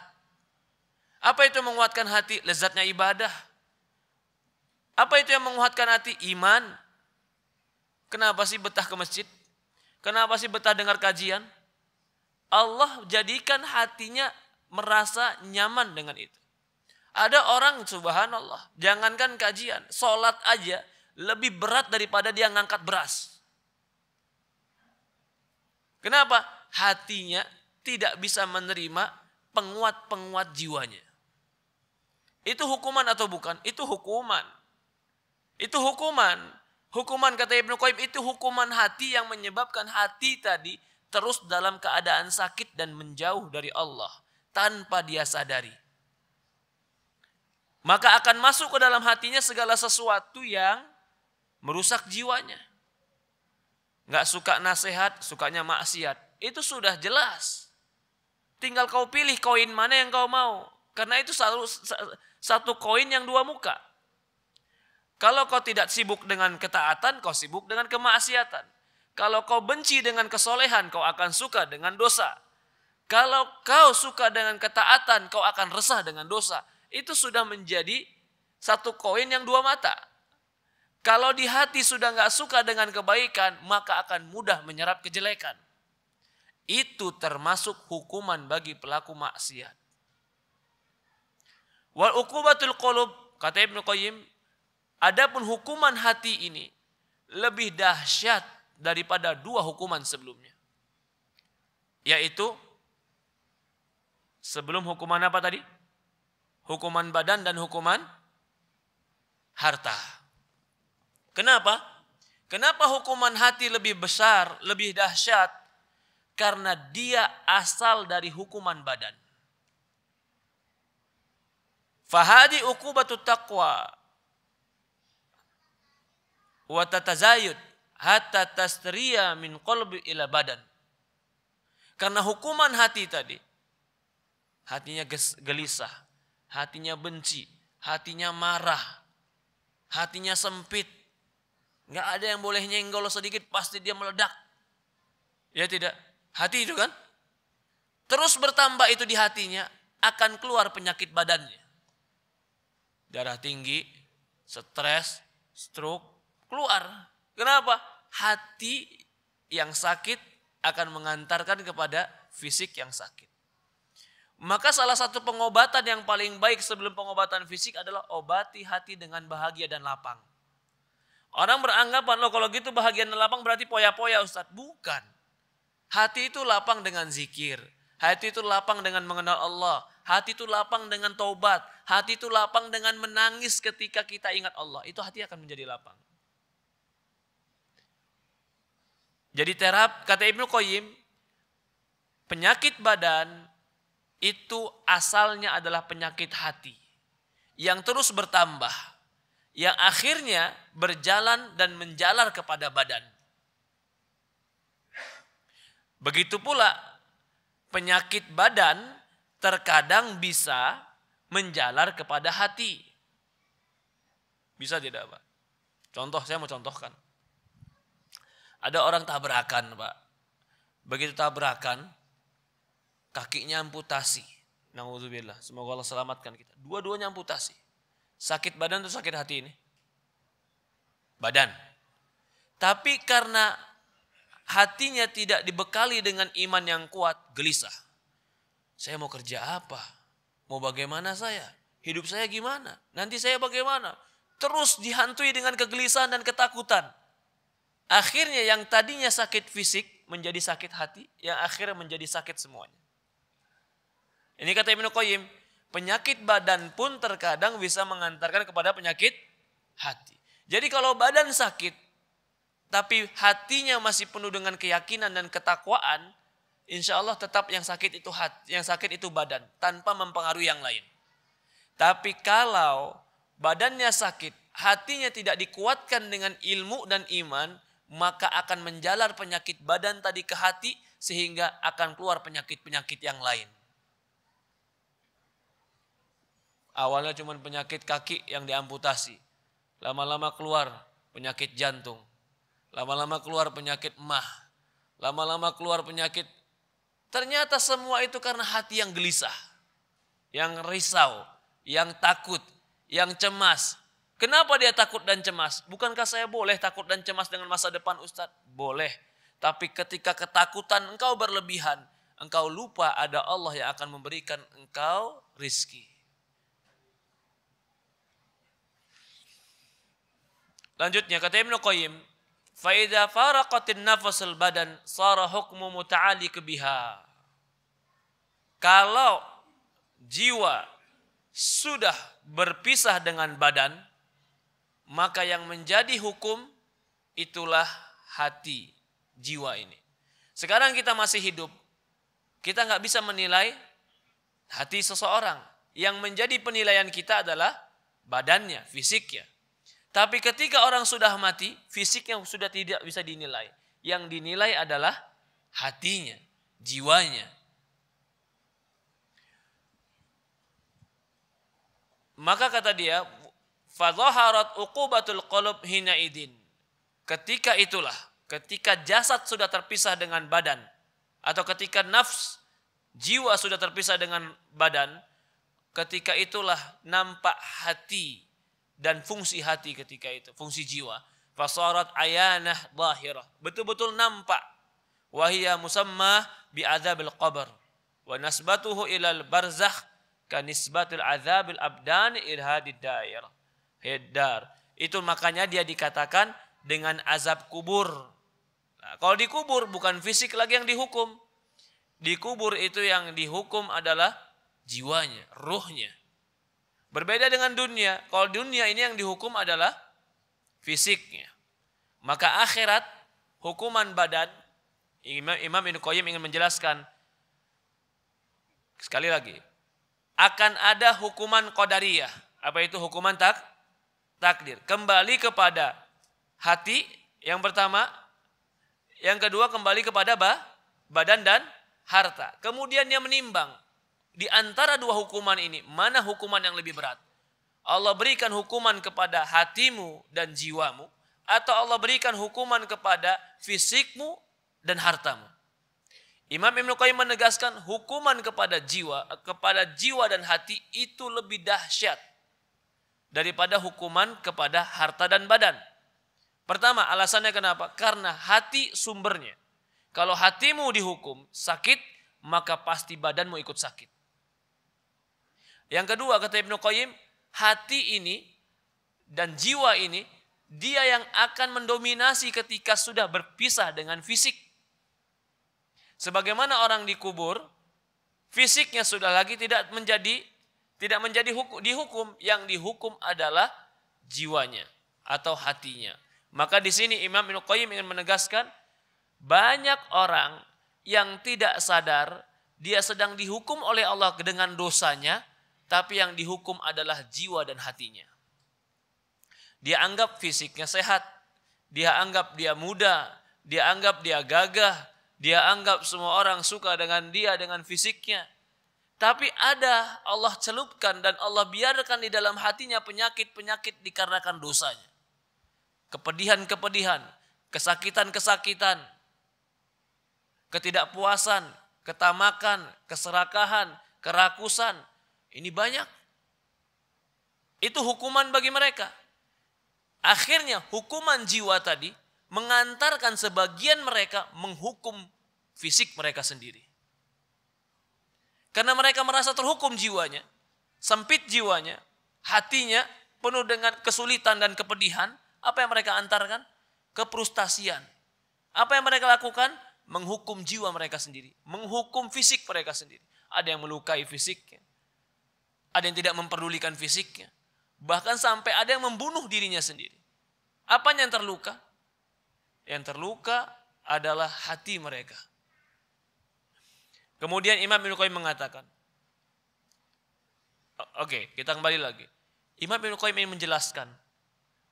apa itu yang menguatkan hati? Lezatnya ibadah. Apa itu yang menguatkan hati? Iman. Kenapa sih betah ke masjid? Kenapa sih betah dengar kajian? Allah jadikan hatinya merasa nyaman dengan itu. Ada orang subhanallah, jangankan kajian, sholat aja lebih berat daripada dia ngangkat beras. Kenapa? Hatinya tidak bisa menerima penguat-penguat jiwanya. Itu hukuman atau bukan? Itu hukuman. Itu hukuman. Hukuman kata Ibnu Qayyim itu hukuman hati yang menyebabkan hati tadi terus dalam keadaan sakit dan menjauh dari Allah tanpa dia sadari. Maka akan masuk ke dalam hatinya segala sesuatu yang merusak jiwanya. Nggak suka nasihat, sukanya maksiat. Itu sudah jelas. Tinggal kau pilih koin mana yang kau mau. Karena itu selalu satu koin yang dua muka. Kalau kau tidak sibuk dengan ketaatan, kau sibuk dengan kemaksiatan. Kalau kau benci dengan kesolehan, kau akan suka dengan dosa. Kalau kau suka dengan ketaatan, kau akan resah dengan dosa. Itu sudah menjadi satu koin yang dua mata. Kalau di hati sudah nggak suka dengan kebaikan, maka akan mudah menyerap kejelekan. Itu termasuk hukuman bagi pelaku maksiat. Wal uqubatul qulub kata Ibnu Qayyim, adapun hukuman hati ini lebih dahsyat daripada dua hukuman sebelumnya. Yaitu sebelum hukuman apa tadi? Hukuman badan dan hukuman harta. Kenapa? Kenapa hukuman hati lebih besar, lebih dahsyat? Karena dia asal dari hukuman badan. Fahadi ukubatu taqwa wa tatazayud hatta tastriya min qalbi ila badan. Karena hukuman hati tadi, hatinya gelisah, hatinya benci, hatinya marah, hatinya sempit. Nggak ada yang boleh nyenggol sedikit, pasti dia meledak. Ya tidak? Hati itu kan? Terus bertambah itu di hatinya, akan keluar penyakit badannya darah tinggi, stres, stroke, keluar. Kenapa? Hati yang sakit akan mengantarkan kepada fisik yang sakit. Maka salah satu pengobatan yang paling baik sebelum pengobatan fisik adalah obati hati dengan bahagia dan lapang. Orang beranggapan, loh kalau gitu bahagia dan lapang berarti poya-poya Ustadz. Bukan. Hati itu lapang dengan zikir. Hati itu lapang dengan mengenal Allah. Hati itu lapang dengan taubat. Hati itu lapang dengan menangis ketika kita ingat Allah. Itu hati akan menjadi lapang. Jadi terap, kata Ibnu Qayyim, penyakit badan itu asalnya adalah penyakit hati yang terus bertambah, yang akhirnya berjalan dan menjalar kepada badan. Begitu pula penyakit badan terkadang bisa menjalar kepada hati. Bisa tidak Pak? Contoh, saya mau contohkan. Ada orang tabrakan Pak. Begitu tabrakan, kakinya amputasi. Nauzubillah. Semoga Allah selamatkan kita. Dua-duanya amputasi. Sakit badan atau sakit hati ini? Badan. Tapi karena hatinya tidak dibekali dengan iman yang kuat, gelisah. Saya mau kerja apa? Mau bagaimana saya? Hidup saya gimana? Nanti saya bagaimana? Terus dihantui dengan kegelisahan dan ketakutan. Akhirnya yang tadinya sakit fisik menjadi sakit hati, yang akhirnya menjadi sakit semuanya. Ini kata Ibnu Qayyim, penyakit badan pun terkadang bisa mengantarkan kepada penyakit hati. Jadi kalau badan sakit, tapi hatinya masih penuh dengan keyakinan dan ketakwaan, Insya Allah tetap yang sakit itu hati, yang sakit itu badan tanpa mempengaruhi yang lain. Tapi kalau badannya sakit, hatinya tidak dikuatkan dengan ilmu dan iman, maka akan menjalar penyakit badan tadi ke hati sehingga akan keluar penyakit-penyakit yang lain. Awalnya cuma penyakit kaki yang diamputasi. Lama-lama keluar penyakit jantung. Lama-lama keluar penyakit emah Lama-lama keluar penyakit Ternyata semua itu karena hati yang gelisah, yang risau, yang takut, yang cemas. Kenapa dia takut dan cemas? Bukankah saya boleh takut dan cemas dengan masa depan Ustadz? Boleh. Tapi ketika ketakutan engkau berlebihan, engkau lupa ada Allah yang akan memberikan engkau rizki. Lanjutnya kata Ibnu Qayyim, Faida faraqatin nafasul badan sara hukmu muta'ali kebiha. Kalau jiwa sudah berpisah dengan badan, maka yang menjadi hukum itulah hati jiwa ini. Sekarang kita masih hidup, kita nggak bisa menilai hati seseorang. Yang menjadi penilaian kita adalah badannya, fisiknya. Tapi ketika orang sudah mati, fisiknya sudah tidak bisa dinilai. Yang dinilai adalah hatinya, jiwanya. Maka kata dia, fadhaharat uqubatul qalb hina idin. Ketika itulah, ketika jasad sudah terpisah dengan badan atau ketika nafs jiwa sudah terpisah dengan badan, ketika itulah nampak hati dan fungsi hati ketika itu, fungsi jiwa. Fasarat ayanah zahirah. Betul-betul nampak. Wahia musamma al qabr. Wa nasbatuhu ilal barzakh kanisbatil al abdan ilhadid dairah. hiddar. Itu makanya dia dikatakan dengan azab kubur. Nah, kalau dikubur bukan fisik lagi yang dihukum. Dikubur itu yang dihukum adalah jiwanya, ruhnya. Berbeda dengan dunia. Kalau dunia ini yang dihukum adalah fisiknya. Maka akhirat hukuman badan Imam, Imam Qayyim ingin menjelaskan sekali lagi akan ada hukuman qadariyah. Apa itu hukuman tak takdir? Kembali kepada hati yang pertama, yang kedua kembali kepada badan dan harta. Kemudian yang menimbang di antara dua hukuman ini, mana hukuman yang lebih berat? Allah berikan hukuman kepada hatimu dan jiwamu atau Allah berikan hukuman kepada fisikmu dan hartamu. Imam Ibn Qayyim menegaskan hukuman kepada jiwa, kepada jiwa dan hati itu lebih dahsyat daripada hukuman kepada harta dan badan. Pertama, alasannya kenapa? Karena hati sumbernya. Kalau hatimu dihukum sakit, maka pasti badanmu ikut sakit. Yang kedua kata Ibnu Qayyim, hati ini dan jiwa ini dia yang akan mendominasi ketika sudah berpisah dengan fisik. Sebagaimana orang dikubur, fisiknya sudah lagi tidak menjadi tidak menjadi hukum, dihukum, yang dihukum adalah jiwanya atau hatinya. Maka di sini Imam Ibnu Qayyim ingin menegaskan banyak orang yang tidak sadar dia sedang dihukum oleh Allah dengan dosanya, tapi yang dihukum adalah jiwa dan hatinya. Dia anggap fisiknya sehat, dia anggap dia muda, dia anggap dia gagah, dia anggap semua orang suka dengan dia dengan fisiknya. Tapi ada Allah celupkan dan Allah biarkan di dalam hatinya penyakit-penyakit dikarenakan dosanya. Kepedihan-kepedihan, kesakitan-kesakitan, ketidakpuasan, ketamakan, keserakahan, kerakusan, ini banyak. Itu hukuman bagi mereka. Akhirnya hukuman jiwa tadi mengantarkan sebagian mereka menghukum fisik mereka sendiri. Karena mereka merasa terhukum jiwanya, sempit jiwanya, hatinya penuh dengan kesulitan dan kepedihan, apa yang mereka antarkan? Keprustasian. Apa yang mereka lakukan? Menghukum jiwa mereka sendiri, menghukum fisik mereka sendiri. Ada yang melukai fisiknya, ada yang tidak memperdulikan fisiknya. Bahkan sampai ada yang membunuh dirinya sendiri. Apa yang terluka? Yang terluka adalah hati mereka. Kemudian Imam Ibn Qayyim mengatakan, Oke, okay, kita kembali lagi. Imam Ibn Qayyim ingin menjelaskan,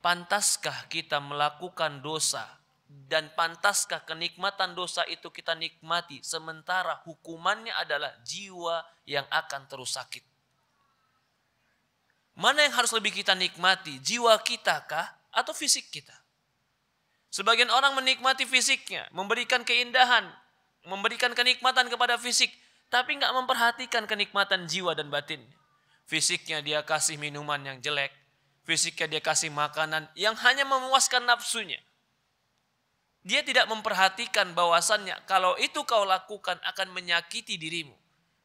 pantaskah kita melakukan dosa dan pantaskah kenikmatan dosa itu kita nikmati sementara hukumannya adalah jiwa yang akan terus sakit. Mana yang harus lebih kita nikmati, jiwa kita kah atau fisik kita? Sebagian orang menikmati fisiknya, memberikan keindahan, memberikan kenikmatan kepada fisik, tapi nggak memperhatikan kenikmatan jiwa dan batin. Fisiknya dia kasih minuman yang jelek, fisiknya dia kasih makanan yang hanya memuaskan nafsunya. Dia tidak memperhatikan bahwasannya kalau itu kau lakukan akan menyakiti dirimu,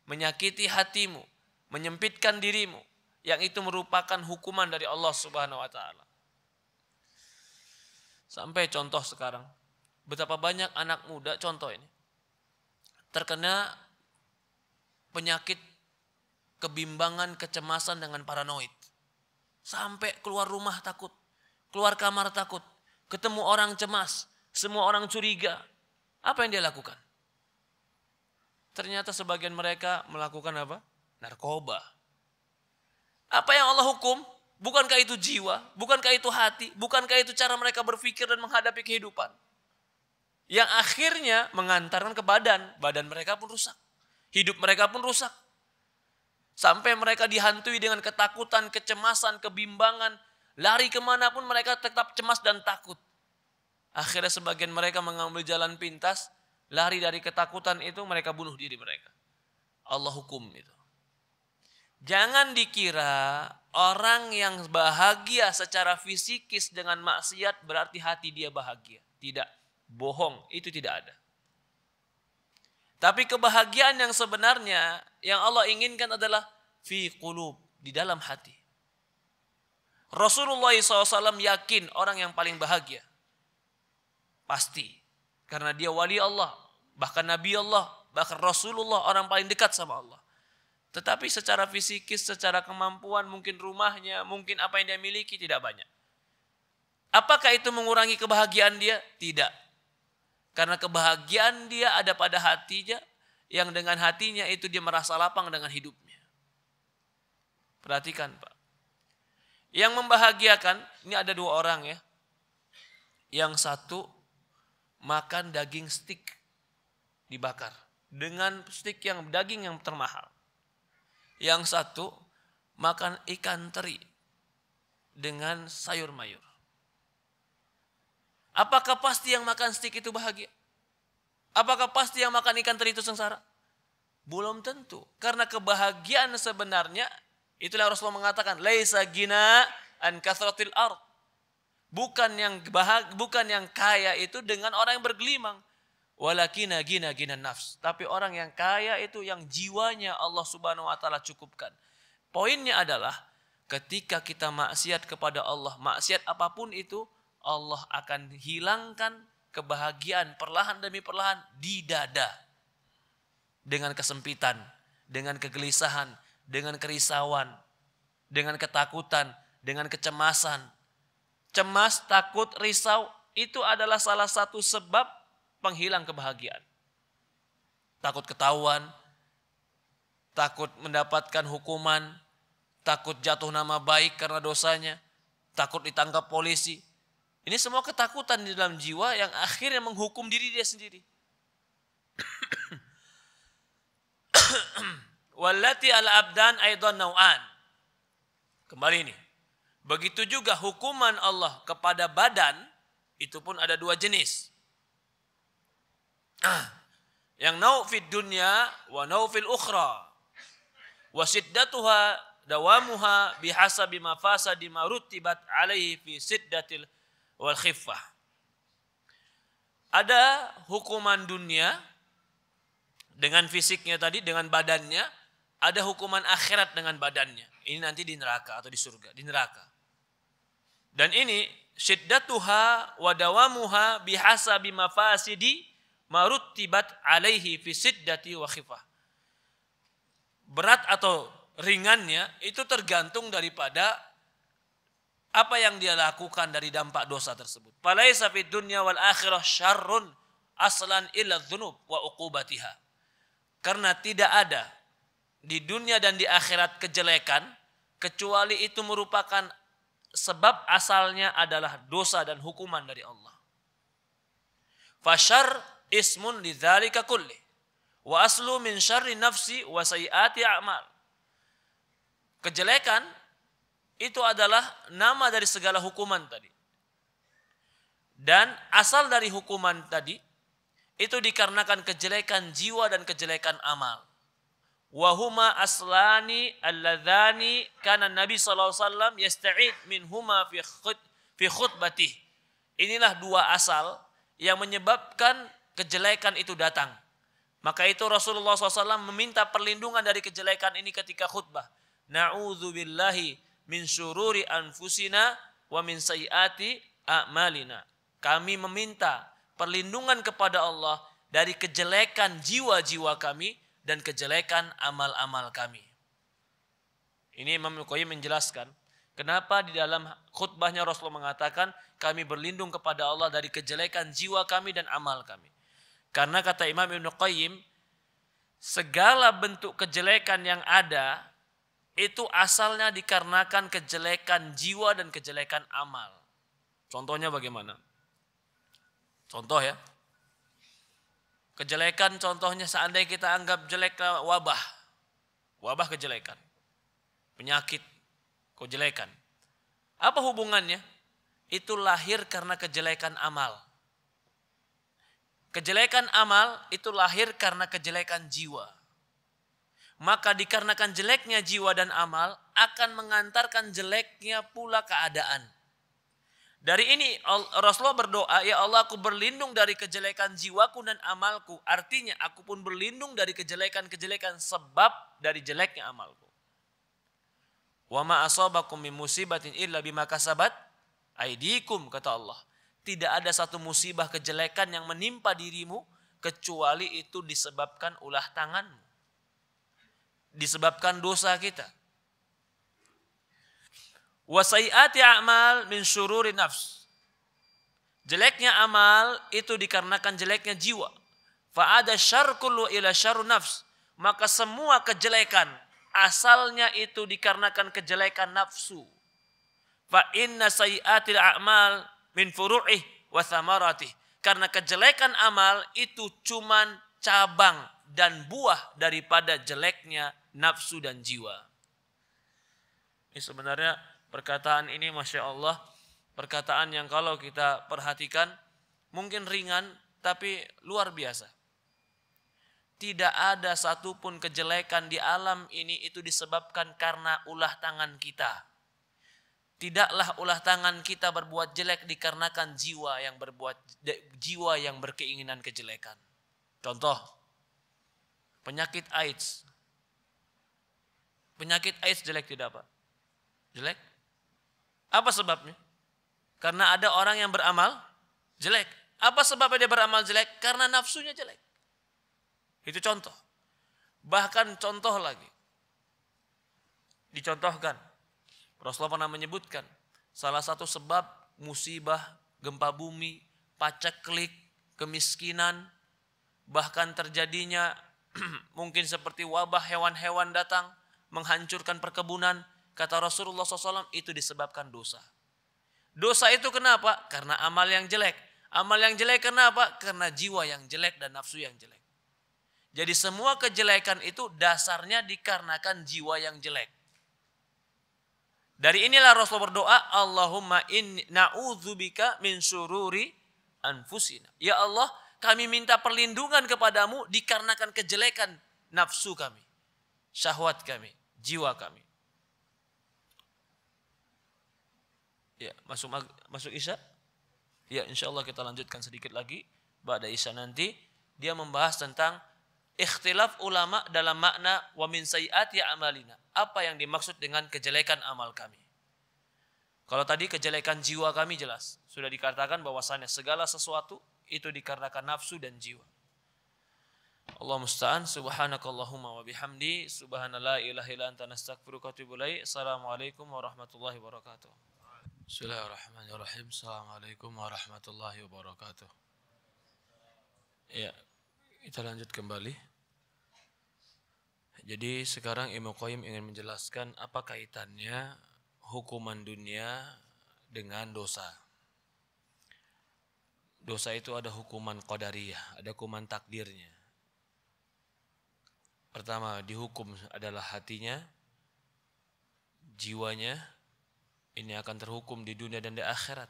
menyakiti hatimu, menyempitkan dirimu, yang itu merupakan hukuman dari Allah Subhanahu wa taala. Sampai contoh sekarang, betapa banyak anak muda contoh ini terkena penyakit kebimbangan, kecemasan dengan paranoid. Sampai keluar rumah takut, keluar kamar takut, ketemu orang cemas, semua orang curiga. Apa yang dia lakukan? Ternyata sebagian mereka melakukan apa? Narkoba. Apa yang Allah hukum? Bukankah itu jiwa? Bukankah itu hati? Bukankah itu cara mereka berpikir dan menghadapi kehidupan? Yang akhirnya mengantarkan ke badan. Badan mereka pun rusak. Hidup mereka pun rusak. Sampai mereka dihantui dengan ketakutan, kecemasan, kebimbangan. Lari kemanapun mereka tetap cemas dan takut. Akhirnya sebagian mereka mengambil jalan pintas. Lari dari ketakutan itu mereka bunuh diri mereka. Allah hukum itu. Jangan dikira orang yang bahagia secara fisikis dengan maksiat berarti hati dia bahagia. Tidak, bohong, itu tidak ada. Tapi kebahagiaan yang sebenarnya yang Allah inginkan adalah fi qulub, di dalam hati. Rasulullah SAW yakin orang yang paling bahagia. Pasti. Karena dia wali Allah, bahkan Nabi Allah, bahkan Rasulullah orang paling dekat sama Allah. Tetapi secara fisikis, secara kemampuan, mungkin rumahnya, mungkin apa yang dia miliki tidak banyak. Apakah itu mengurangi kebahagiaan dia? Tidak. Karena kebahagiaan dia ada pada hatinya, yang dengan hatinya itu dia merasa lapang dengan hidupnya. Perhatikan Pak. Yang membahagiakan, ini ada dua orang ya. Yang satu makan daging stik dibakar. Dengan stik yang daging yang termahal. Yang satu makan ikan teri dengan sayur mayur. Apakah pasti yang makan stik itu bahagia? Apakah pasti yang makan ikan teri itu sengsara? Belum tentu. Karena kebahagiaan sebenarnya itulah Rasulullah mengatakan laisa gina an kathratil ard. Bukan yang bahag, bukan yang kaya itu dengan orang yang bergelimang, Walakina gina gina nafs. Tapi orang yang kaya itu yang jiwanya Allah subhanahu wa ta'ala cukupkan. Poinnya adalah ketika kita maksiat kepada Allah. Maksiat apapun itu Allah akan hilangkan kebahagiaan perlahan demi perlahan di dada. Dengan kesempitan, dengan kegelisahan, dengan kerisauan, dengan ketakutan, dengan kecemasan. Cemas, takut, risau itu adalah salah satu sebab penghilang kebahagiaan. Takut ketahuan, takut mendapatkan hukuman, takut jatuh nama baik karena dosanya, takut ditangkap polisi. Ini semua ketakutan di dalam jiwa yang akhirnya menghukum diri dia sendiri. Wallati al abdan aidan nau'an. Kembali ini. Begitu juga hukuman Allah kepada badan itu pun ada dua jenis. Ah. yang naufid dunia dunya wa naufil ukhra wa siddatuha dawamuha bihasabi mafasadi ma rutibat alaihi fi siddatil wal khifah ada hukuman dunia dengan fisiknya tadi dengan badannya ada hukuman akhirat dengan badannya ini nanti di neraka atau di surga di neraka dan ini siddatuha wa dawamuha bihasabi mafasidi marutibat alaihi fi siddati wa khifah. Berat atau ringannya itu tergantung daripada apa yang dia lakukan dari dampak dosa tersebut. Falaisa fid dunya wal akhirah syarrun aslan illa dzunub wa uqubatiha. Karena tidak ada di dunia dan di akhirat kejelekan kecuali itu merupakan sebab asalnya adalah dosa dan hukuman dari Allah. Fashar ismun lidzalika kulli wa aslu min syarri nafsi wa sayiati a'mal kejelekan itu adalah nama dari segala hukuman tadi dan asal dari hukuman tadi itu dikarenakan kejelekan jiwa dan kejelekan amal wahuma aslani alladzani kana Nabi sallallahu alaihi wasallam yasta'id minhuma fi khut fi khutbatih. Inilah dua asal yang menyebabkan kejelekan itu datang. Maka itu Rasulullah SAW meminta perlindungan dari kejelekan ini ketika khutbah. Na'udzubillahi min syururi anfusina wa min sayyati a'malina. Kami meminta perlindungan kepada Allah dari kejelekan jiwa-jiwa kami dan kejelekan amal-amal kami. Ini Imam Qayyim menjelaskan kenapa di dalam khutbahnya Rasulullah mengatakan kami berlindung kepada Allah dari kejelekan jiwa kami dan amal kami. Karena kata Imam Ibn Qayyim, segala bentuk kejelekan yang ada itu asalnya dikarenakan kejelekan jiwa dan kejelekan amal. Contohnya bagaimana? Contoh ya. Kejelekan contohnya seandainya kita anggap jelek wabah. Wabah kejelekan. Penyakit kejelekan. Apa hubungannya? Itu lahir karena kejelekan amal. Kejelekan amal itu lahir karena kejelekan jiwa. Maka dikarenakan jeleknya jiwa dan amal akan mengantarkan jeleknya pula keadaan. Dari ini Rasulullah berdoa, ya Allah aku berlindung dari kejelekan jiwaku dan amalku. Artinya aku pun berlindung dari kejelekan-kejelekan sebab dari jeleknya amalku. Wa ma asabakum min musibatin illa bima aidikum kata Allah tidak ada satu musibah kejelekan yang menimpa dirimu kecuali itu disebabkan ulah tanganmu. Disebabkan dosa kita. Wasaiati amal min syururi nafs. Jeleknya amal itu dikarenakan jeleknya jiwa. Fa'ada syarkullu ila syaru nafs. Maka semua kejelekan asalnya itu dikarenakan kejelekan nafsu. Fa inna sayiatil a'mal min furu'ih wa thamaratih. Karena kejelekan amal itu cuman cabang dan buah daripada jeleknya nafsu dan jiwa. Ini sebenarnya perkataan ini Masya Allah perkataan yang kalau kita perhatikan mungkin ringan tapi luar biasa. Tidak ada satupun kejelekan di alam ini itu disebabkan karena ulah tangan kita. Tidaklah ulah tangan kita berbuat jelek dikarenakan jiwa yang berbuat jiwa yang berkeinginan kejelekan. Contoh penyakit AIDS. Penyakit AIDS jelek tidak apa? Jelek? Apa sebabnya? Karena ada orang yang beramal jelek. Apa sebabnya dia beramal jelek? Karena nafsunya jelek. Itu contoh. Bahkan contoh lagi. Dicontohkan Rasulullah pernah menyebutkan salah satu sebab musibah gempa bumi, paceklik, kemiskinan, bahkan terjadinya mungkin seperti wabah hewan-hewan datang menghancurkan perkebunan, kata Rasulullah SAW itu disebabkan dosa. Dosa itu kenapa? Karena amal yang jelek. Amal yang jelek kenapa? Karena jiwa yang jelek dan nafsu yang jelek. Jadi semua kejelekan itu dasarnya dikarenakan jiwa yang jelek. Dari inilah Rasul berdoa, Allahumma inni na'udzubika min sururi anfusina. Ya Allah, kami minta perlindungan kepadamu dikarenakan kejelekan nafsu kami, syahwat kami, jiwa kami. Ya, masuk masuk Isya? Ya, insya Allah kita lanjutkan sedikit lagi. Ba'da Isya nanti, dia membahas tentang ikhtilaf ulama dalam makna wa min sayyati amalina apa yang dimaksud dengan kejelekan amal kami. Kalau tadi kejelekan jiwa kami jelas, sudah dikatakan bahwasannya segala sesuatu itu dikarenakan nafsu dan jiwa. Allah musta'an subhanakallahumma wa bihamdi subhanala ilaha illa anta nastaghfiruka wa Assalamualaikum warahmatullahi wabarakatuh. Bismillahirrahmanirrahim. Assalamualaikum warahmatullahi wabarakatuh. Ya, kita lanjut kembali. Jadi sekarang Imam Qayyim ingin menjelaskan apa kaitannya hukuman dunia dengan dosa. Dosa itu ada hukuman qadariyah, ada hukuman takdirnya. Pertama, dihukum adalah hatinya, jiwanya, ini akan terhukum di dunia dan di akhirat.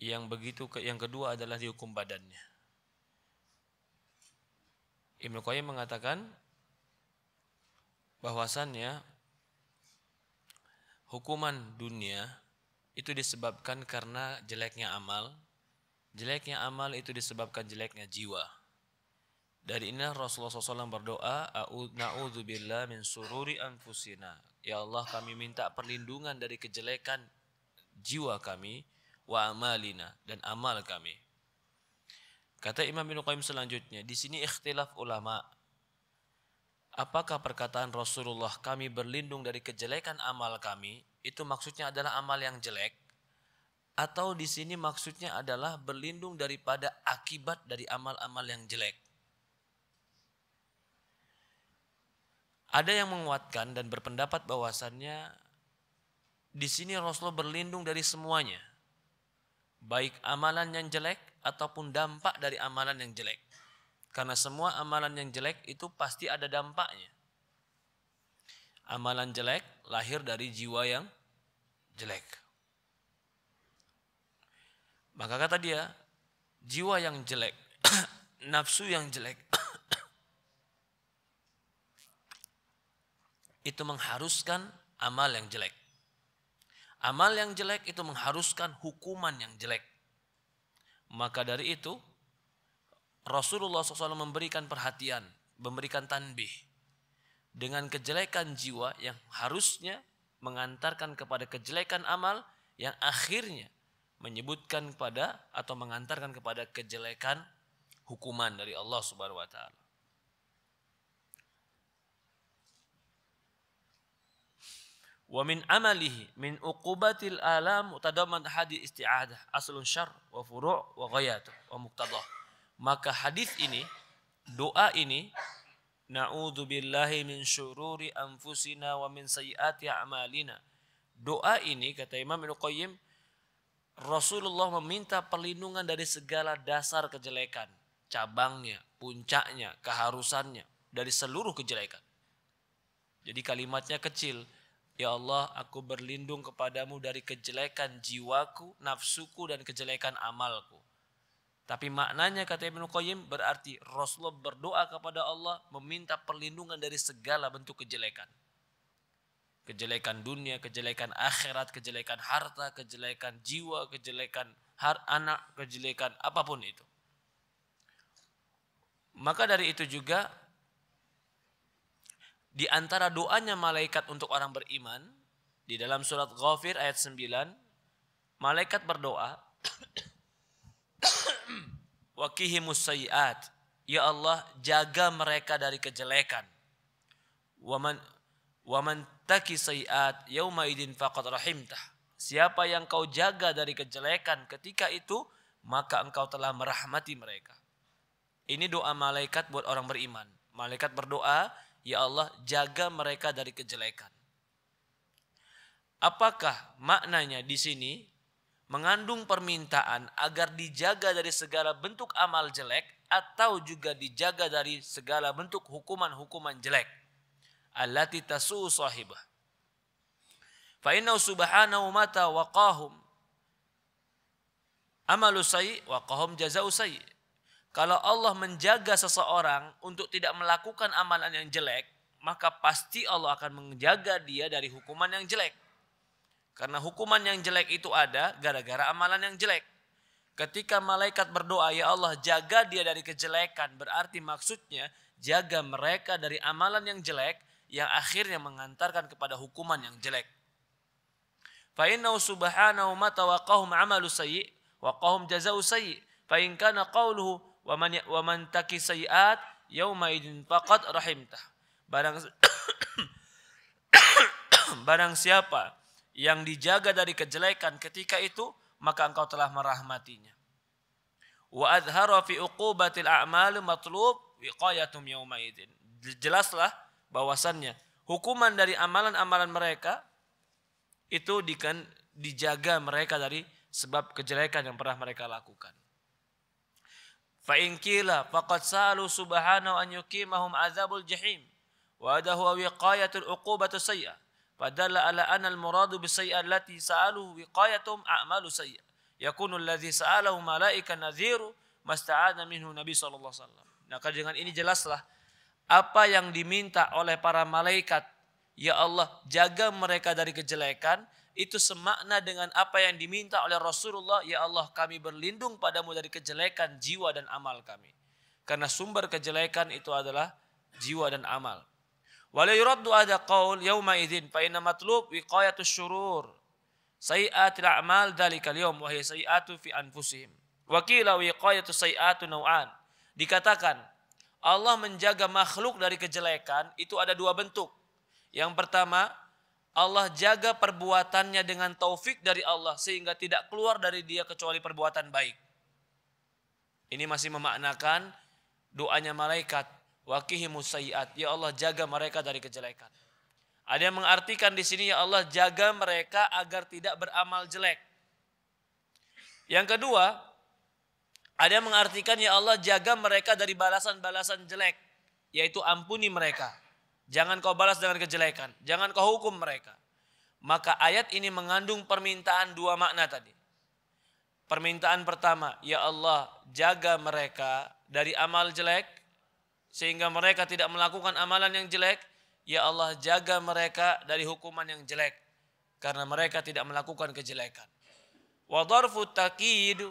Yang begitu ke yang kedua adalah dihukum badannya. Ibnu Qayyim mengatakan bahwasannya hukuman dunia itu disebabkan karena jeleknya amal. Jeleknya amal itu disebabkan jeleknya jiwa. Dari ini Rasulullah SAW berdoa, Na'udzubillah min sururi anfusina. Ya Allah kami minta perlindungan dari kejelekan jiwa kami, wa amalina, dan amal kami. Kata Imam bin Qayyim selanjutnya, di sini ikhtilaf ulama' apakah perkataan Rasulullah kami berlindung dari kejelekan amal kami itu maksudnya adalah amal yang jelek atau di sini maksudnya adalah berlindung daripada akibat dari amal-amal yang jelek. Ada yang menguatkan dan berpendapat bahwasannya di sini Rasulullah berlindung dari semuanya. Baik amalan yang jelek ataupun dampak dari amalan yang jelek. Karena semua amalan yang jelek itu pasti ada dampaknya. Amalan jelek lahir dari jiwa yang jelek. Maka kata dia, jiwa yang jelek, nafsu yang jelek, itu mengharuskan amal yang jelek. Amal yang jelek itu mengharuskan hukuman yang jelek. Maka dari itu, Rasulullah SAW memberikan perhatian, memberikan tanbih dengan kejelekan jiwa yang harusnya mengantarkan kepada kejelekan amal yang akhirnya menyebutkan kepada atau mengantarkan kepada kejelekan hukuman dari Allah Subhanahu wa taala. Wa min amalihi min uqubatil alam tadamman hadi isti'adah aslun syarr wa furu' wa ghayatuh wa muqtadah. Maka hadis ini, doa ini, na'udzubillahi min syururi anfusina wa min sayyiati a'malina. Doa ini kata Imam Ibnu Qayyim Rasulullah meminta perlindungan dari segala dasar kejelekan, cabangnya, puncaknya, keharusannya, dari seluruh kejelekan. Jadi kalimatnya kecil, Ya Allah, aku berlindung kepadamu dari kejelekan jiwaku, nafsuku, dan kejelekan amalku. Tapi maknanya kata Ibnu Qayyim berarti Rasulullah berdoa kepada Allah meminta perlindungan dari segala bentuk kejelekan. Kejelekan dunia, kejelekan akhirat, kejelekan harta, kejelekan jiwa, kejelekan har anak, kejelekan apapun itu. Maka dari itu juga di antara doanya malaikat untuk orang beriman di dalam surat Ghafir ayat 9 malaikat berdoa Waqihimus sayiat. Ya Allah, jaga mereka dari kejelekan. Waman waman taki sayiat yauma idin faqad rahimtah. Siapa yang kau jaga dari kejelekan ketika itu, maka engkau telah merahmati mereka. Ini doa malaikat buat orang beriman. Malaikat berdoa, ya Allah, jaga mereka dari kejelekan. Apakah maknanya di sini mengandung permintaan agar dijaga dari segala bentuk amal jelek atau juga dijaga dari segala bentuk hukuman-hukuman jelek. Allati tasu sahibah. Fa innahu subhanahu mata waqahum amalu sayyi waqahum jazau sayyi. Kalau Allah menjaga seseorang untuk tidak melakukan amalan yang jelek, maka pasti Allah akan menjaga dia dari hukuman yang jelek. Karena hukuman yang jelek itu ada gara-gara amalan yang jelek. Ketika malaikat berdoa, ya Allah jaga dia dari kejelekan. Berarti maksudnya jaga mereka dari amalan yang jelek yang akhirnya mengantarkan kepada hukuman yang jelek. Fa'innau subhanahu ma tawaqahum amalu sayyi waqahum jazau sayyi. Fa'in kana qawluhu wa man, ya-, wa man taki sayyiat yauma idin faqad rahimtah. Barang barang siapa yang dijaga dari kejelekan ketika itu maka engkau telah merahmatinya. Wa adhara fi uqubatil a'mal matlub wiqayatum yauma idin Jelaslah bahwasannya hukuman dari amalan-amalan mereka itu dikan dijaga mereka dari sebab kejelekan yang pernah mereka lakukan. Fa in qila faqad salu subhanahu an yuqimahum azabul jahim wa hadahu wiqayatul uqubatu sayyi'ah Padalla ala anal muradu sayyi'ati allati sa'alu wiqayatum a'malu sayyi'at. Yakunu alladhi sa'alahu malaika nadhiru masta'ana minhu Nabi sallallahu alaihi wasallam. Nah, dengan ini jelaslah apa yang diminta oleh para malaikat. Ya Allah, jaga mereka dari kejelekan itu semakna dengan apa yang diminta oleh Rasulullah, ya Allah, kami berlindung padamu dari kejelekan jiwa dan amal kami. Karena sumber kejelekan itu adalah jiwa dan amal. Wala yuraddu ada qaul yauma idzin fa inna matlub wiqayatus syurur. Sayiatil a'mal dzalikal yaum wa hiya sayiatu fi anfusihim. Wa qila wiqayatus sayiatu naw'an. Dikatakan Allah menjaga makhluk dari kejelekan itu ada dua bentuk. Yang pertama, Allah jaga perbuatannya dengan taufik dari Allah sehingga tidak keluar dari dia kecuali perbuatan baik. Ini masih memaknakan doanya malaikat Waqihimus sayiat. Ya Allah jaga mereka dari kejelekan. Ada yang mengartikan di sini ya Allah jaga mereka agar tidak beramal jelek. Yang kedua, ada yang mengartikan ya Allah jaga mereka dari balasan-balasan jelek, yaitu ampuni mereka. Jangan kau balas dengan kejelekan, jangan kau hukum mereka. Maka ayat ini mengandung permintaan dua makna tadi. Permintaan pertama, ya Allah jaga mereka dari amal jelek sehingga mereka tidak melakukan amalan yang jelek, ya Allah jaga mereka dari hukuman yang jelek karena mereka tidak melakukan kejelekan. Wa dharfu taqid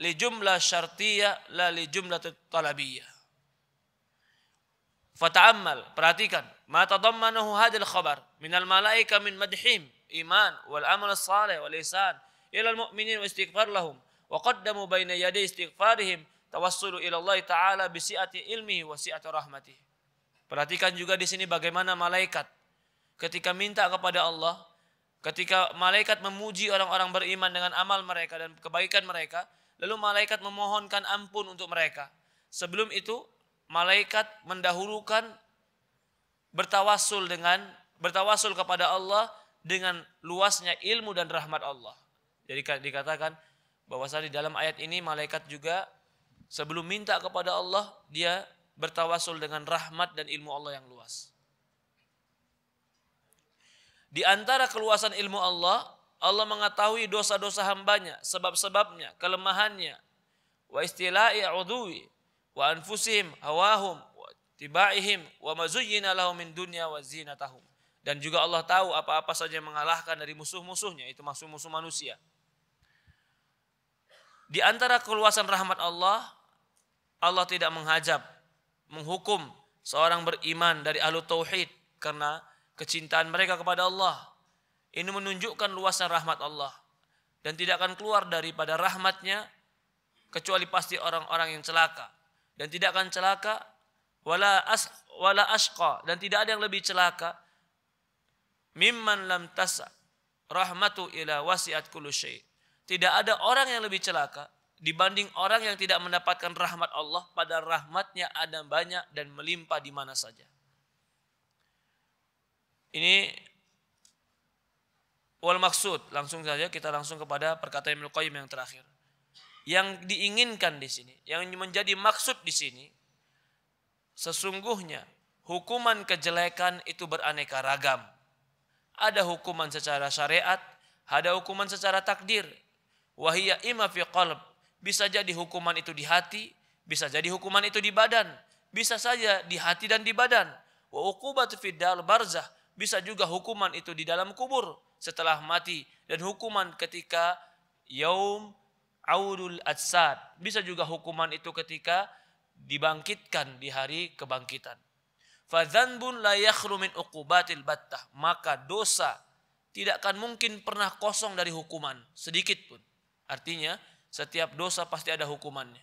li jumlah syartiyah la li jumlah talabiyah. Fata'ammal, perhatikan, ma tadammanahu hadal khabar minal malaika min madhim iman wal amal salih wal ihsan ila al mu'minin wa istighfar lahum wa qaddamu bayna yaday istighfarihim tawassulu ilallah taala si'ati ilmi wa si'ati rahmati. Perhatikan juga di sini bagaimana malaikat ketika minta kepada Allah, ketika malaikat memuji orang-orang beriman dengan amal mereka dan kebaikan mereka, lalu malaikat memohonkan ampun untuk mereka. Sebelum itu, malaikat mendahulukan bertawassul dengan bertawassul kepada Allah dengan luasnya ilmu dan rahmat Allah. Jadi dikatakan bahwasanya di dalam ayat ini malaikat juga Sebelum minta kepada Allah, dia bertawasul dengan rahmat dan ilmu Allah yang luas. Di antara keluasan ilmu Allah, Allah mengetahui dosa-dosa hambanya, sebab-sebabnya, kelemahannya, wa istila'i udwi, wa anfusihim, hawahum, wa tibaihim, wa mazuyyina lahum min dunya wa zinatahum. Dan juga Allah tahu apa-apa saja yang mengalahkan dari musuh-musuhnya, itu musuh-musuh manusia. Di antara keluasan rahmat Allah, Allah tidak menghajab, menghukum seorang beriman dari ahlu tauhid karena kecintaan mereka kepada Allah. Ini menunjukkan luasnya rahmat Allah dan tidak akan keluar daripada rahmatnya kecuali pasti orang-orang yang celaka dan tidak akan celaka wala as wala asqa dan tidak ada yang lebih celaka mimman lam tasa rahmatu ila wasiat kullu Tidak ada orang yang lebih celaka dibanding orang yang tidak mendapatkan rahmat Allah pada rahmatnya ada banyak dan melimpah di mana saja. Ini wal maksud langsung saja kita langsung kepada perkataan Ibnu Qayyim yang terakhir. Yang diinginkan di sini, yang menjadi maksud di sini sesungguhnya hukuman kejelekan itu beraneka ragam. Ada hukuman secara syariat, ada hukuman secara takdir. Wahiyya ima fi qalb bisa jadi hukuman itu di hati, bisa jadi hukuman itu di badan, bisa saja di hati dan di badan. Wa uqubatu fidal barzah, bisa juga hukuman itu di dalam kubur setelah mati dan hukuman ketika yaum audul adsad. Bisa juga hukuman itu ketika dibangkitkan di hari kebangkitan. Fadzanbun la yakhru min uqubatil battah, maka dosa tidak akan mungkin pernah kosong dari hukuman sedikit pun. Artinya, setiap dosa pasti ada hukumannya.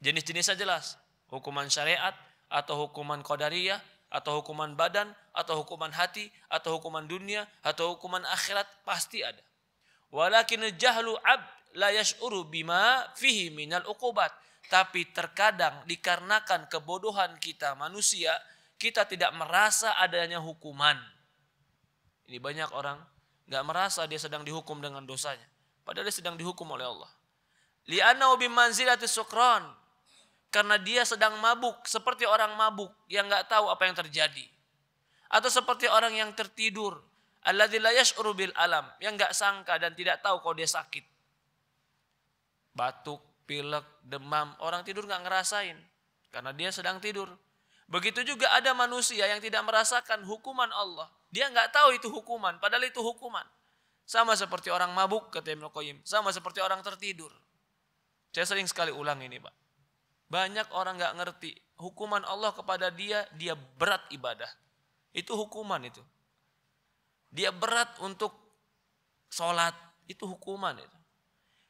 Jenis-jenisnya jelas. Hukuman syariat, atau hukuman kodariyah, atau hukuman badan, atau hukuman hati, atau hukuman dunia, atau hukuman akhirat, pasti ada. Walakin jahlu ab la yash'uru bima fihi minal uqubat. Tapi terkadang dikarenakan kebodohan kita manusia, kita tidak merasa adanya hukuman. Ini banyak orang nggak merasa dia sedang dihukum dengan dosanya. Padahal dia sedang dihukum oleh Allah. Li'annahu bimanzilati sukron. Karena dia sedang mabuk. Seperti orang mabuk yang nggak tahu apa yang terjadi. Atau seperti orang yang tertidur. Alladzi alam. Yang nggak sangka dan tidak tahu kalau dia sakit. Batuk, pilek, demam. Orang tidur nggak ngerasain. Karena dia sedang tidur. Begitu juga ada manusia yang tidak merasakan hukuman Allah. Dia nggak tahu itu hukuman, padahal itu hukuman. Sama seperti orang mabuk, kata tembok Qayyim. Sama seperti orang tertidur. Saya sering sekali ulang ini, Pak. Banyak orang nggak ngerti. Hukuman Allah kepada dia, dia berat ibadah. Itu hukuman itu. Dia berat untuk sholat, itu hukuman itu.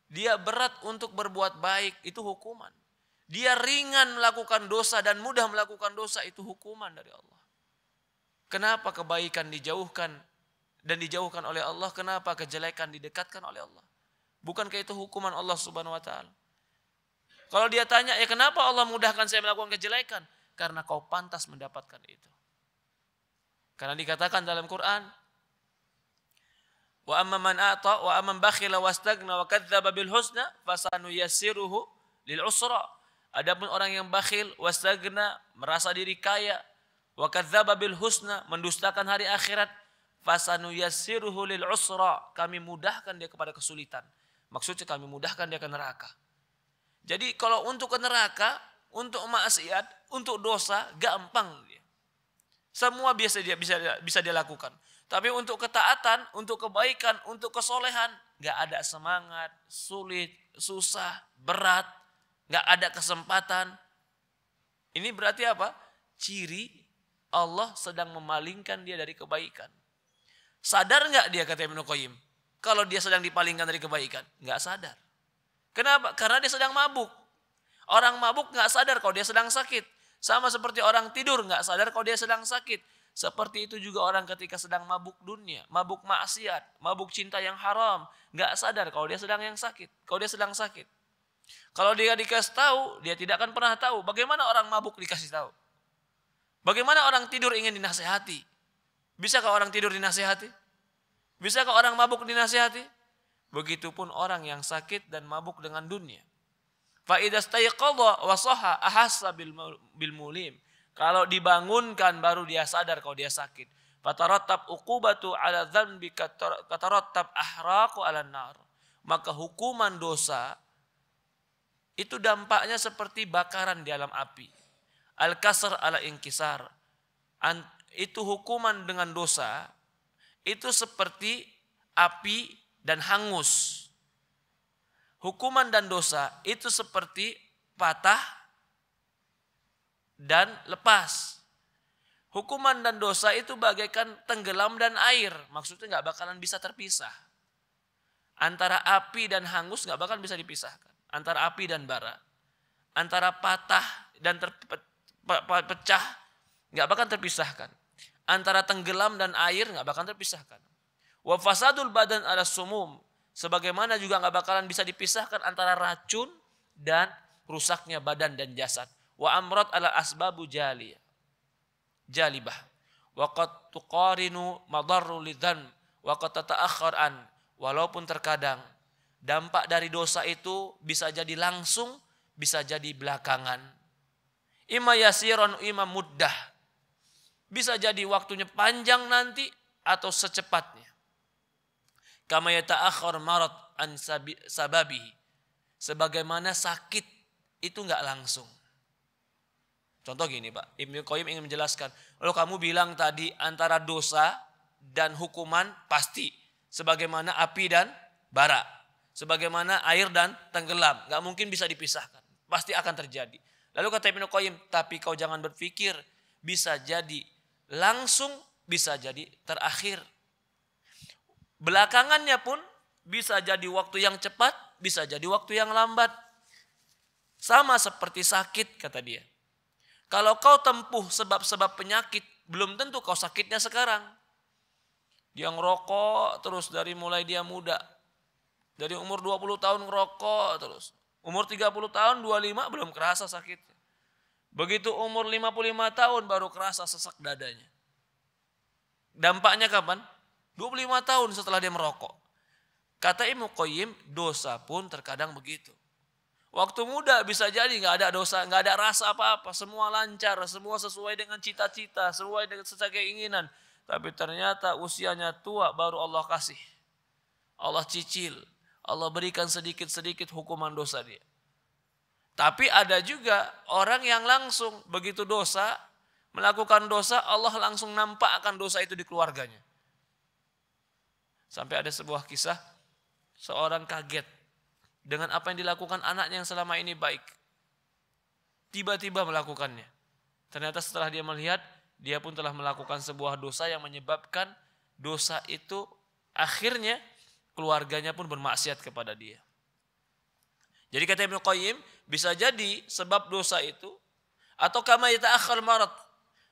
Dia berat untuk berbuat baik, itu hukuman. Dia ringan melakukan dosa dan mudah melakukan dosa, itu hukuman dari Allah. Kenapa kebaikan dijauhkan, dan dijauhkan oleh Allah. Kenapa? Kejelekan didekatkan oleh Allah. Bukankah itu hukuman Allah Subhanahu wa taala? Kalau dia tanya, "Ya kenapa Allah mudahkan saya melakukan kejelekan?" Karena kau pantas mendapatkan itu. Karena dikatakan dalam Quran, "Wa amma man a'ta wa amma bakhila wastagna wa kadzdzaba bil husna fasanuyassiruhu lil usra." Adapun orang yang bakhil, wastagna, merasa diri kaya, wa kadzdzaba bil husna, mendustakan hari akhirat, fasanuyassiruhu lil usra kami mudahkan dia kepada kesulitan maksudnya kami mudahkan dia ke neraka jadi kalau untuk ke neraka untuk maksiat untuk dosa gampang dia semua biasa dia bisa bisa dia lakukan tapi untuk ketaatan untuk kebaikan untuk kesolehan nggak ada semangat sulit susah berat nggak ada kesempatan ini berarti apa ciri Allah sedang memalingkan dia dari kebaikan Sadar nggak dia kata Ibnu Qayyim? Kalau dia sedang dipalingkan dari kebaikan, nggak sadar. Kenapa? Karena dia sedang mabuk. Orang mabuk nggak sadar kalau dia sedang sakit. Sama seperti orang tidur nggak sadar kalau dia sedang sakit. Seperti itu juga orang ketika sedang mabuk dunia, mabuk maksiat, mabuk cinta yang haram, nggak sadar kalau dia sedang yang sakit, kalau dia sedang sakit. Kalau dia dikasih tahu, dia tidak akan pernah tahu bagaimana orang mabuk dikasih tahu. Bagaimana orang tidur ingin dinasehati, Bisakah orang tidur dinasihati? Bisakah orang mabuk dinasihati? Begitupun orang yang sakit dan mabuk dengan dunia. ahassa bil mulim. Kalau dibangunkan baru dia sadar kalau dia sakit. Fatarattab uqubatu ala katarattab ala nar. Maka hukuman dosa itu dampaknya seperti bakaran di dalam api. Al-kasr ala inkisar itu hukuman dengan dosa itu seperti api dan hangus. Hukuman dan dosa itu seperti patah dan lepas. Hukuman dan dosa itu bagaikan tenggelam dan air. Maksudnya nggak bakalan bisa terpisah. Antara api dan hangus nggak bakalan bisa dipisahkan. Antara api dan bara. Antara patah dan terpecah nggak bakalan terpisahkan antara tenggelam dan air nggak bakal terpisahkan. Wa fasadul badan ala sumum. Sebagaimana juga nggak bakalan bisa dipisahkan antara racun dan rusaknya badan dan jasad. Wa amrat ala asbabu jali Jalibah. Wa qad tuqarinu madarru lidhan, wa qad Walaupun terkadang dampak dari dosa itu bisa jadi langsung, bisa jadi belakangan. Ima yasiron ima muddah bisa jadi waktunya panjang nanti atau secepatnya. Kama yata'akhir marat an sababihi. Sebagaimana sakit itu enggak langsung. Contoh gini Pak, Ibnu Qayyim ingin menjelaskan. Kalau kamu bilang tadi antara dosa dan hukuman pasti. Sebagaimana api dan bara. Sebagaimana air dan tenggelam. Gak mungkin bisa dipisahkan. Pasti akan terjadi. Lalu kata Ibnu Qayyim, tapi kau jangan berpikir bisa jadi langsung bisa jadi terakhir. Belakangannya pun bisa jadi waktu yang cepat, bisa jadi waktu yang lambat. Sama seperti sakit kata dia. Kalau kau tempuh sebab-sebab penyakit, belum tentu kau sakitnya sekarang. Dia ngerokok terus dari mulai dia muda. Dari umur 20 tahun ngerokok terus. Umur 30 tahun, 25 belum kerasa sakitnya. Begitu umur 55 tahun baru kerasa sesak dadanya. Dampaknya kapan? 25 tahun setelah dia merokok. Kata Ibnu Qayyim, dosa pun terkadang begitu. Waktu muda bisa jadi nggak ada dosa, nggak ada rasa apa-apa, semua lancar, semua sesuai dengan cita-cita, sesuai dengan sesuai keinginan. Tapi ternyata usianya tua baru Allah kasih. Allah cicil, Allah berikan sedikit-sedikit hukuman dosa dia. Tapi ada juga orang yang langsung begitu dosa, melakukan dosa, Allah langsung nampak akan dosa itu di keluarganya. Sampai ada sebuah kisah, seorang kaget dengan apa yang dilakukan anaknya yang selama ini baik. Tiba-tiba melakukannya. Ternyata setelah dia melihat, dia pun telah melakukan sebuah dosa yang menyebabkan dosa itu akhirnya keluarganya pun bermaksiat kepada dia. Jadi kata Ibnu Qayyim, bisa jadi sebab dosa itu atau kama yata'akhkhar marad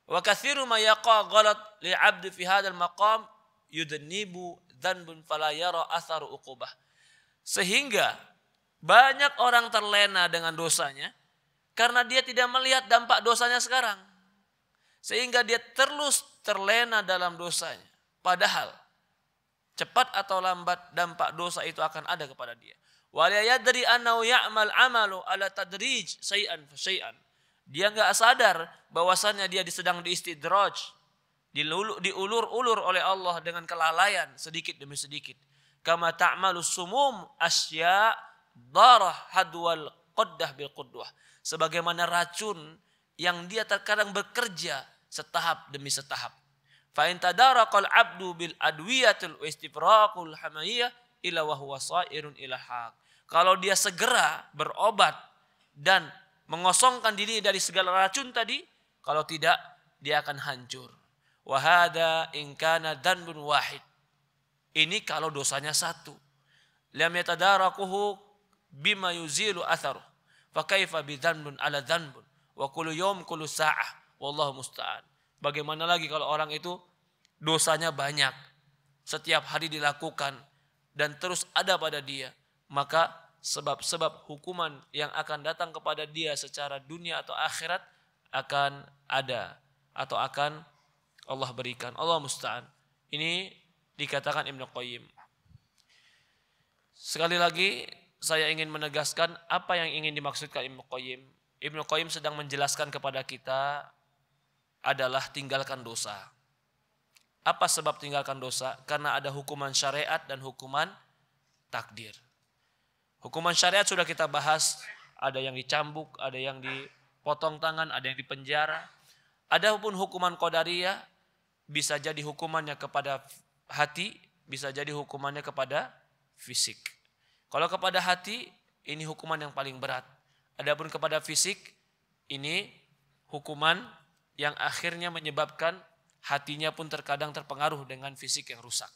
wa kathiru ma yaqa ghalat li 'abd fi hadzal maqam yudnibu dhanbun fala yara atharu uqubah. Sehingga banyak orang terlena dengan dosanya karena dia tidak melihat dampak dosanya sekarang. Sehingga dia terus terlena dalam dosanya. Padahal cepat atau lambat dampak dosa itu akan ada kepada dia. Walayadri anau ya'mal amalu ala tadrij say'an fa Dia enggak sadar bahwasannya dia sedang diistidraj, diulur-ulur oleh Allah dengan kelalaian sedikit demi sedikit. Kama ta'malu sumum asya darah hadwal qaddah bil qudwah. Sebagaimana racun yang dia terkadang bekerja setahap demi setahap. Fa in abdu bil adwiyatil istifraqul hamayiyah ila wahuwa sairun ila haq. Kalau dia segera berobat dan mengosongkan diri dari segala racun tadi, kalau tidak dia akan hancur. Wahada ingkana bun wahid. Ini kalau dosanya satu. Lam yatadarakuhu bima yuzilu atharuh. Fakaifa bidanbun ala danbun. Wa kulu yom kulu sa'ah. Wallahu musta'an. Bagaimana lagi kalau orang itu dosanya banyak. Setiap hari dilakukan dan terus ada pada dia, maka sebab-sebab hukuman yang akan datang kepada dia secara dunia atau akhirat akan ada atau akan Allah berikan. Allah musta'an. Ini dikatakan Ibnu Qayyim. Sekali lagi saya ingin menegaskan apa yang ingin dimaksudkan Ibnu Qayyim. Ibnu Qayyim sedang menjelaskan kepada kita adalah tinggalkan dosa. Apa sebab tinggalkan dosa? Karena ada hukuman syariat dan hukuman takdir. Hukuman syariat sudah kita bahas, ada yang dicambuk, ada yang dipotong tangan, ada yang dipenjara. Ada pun hukuman kodaria, bisa jadi hukumannya kepada hati, bisa jadi hukumannya kepada fisik. Kalau kepada hati, ini hukuman yang paling berat. Adapun kepada fisik, ini hukuman yang akhirnya menyebabkan hatinya pun terkadang terpengaruh dengan fisik yang rusak.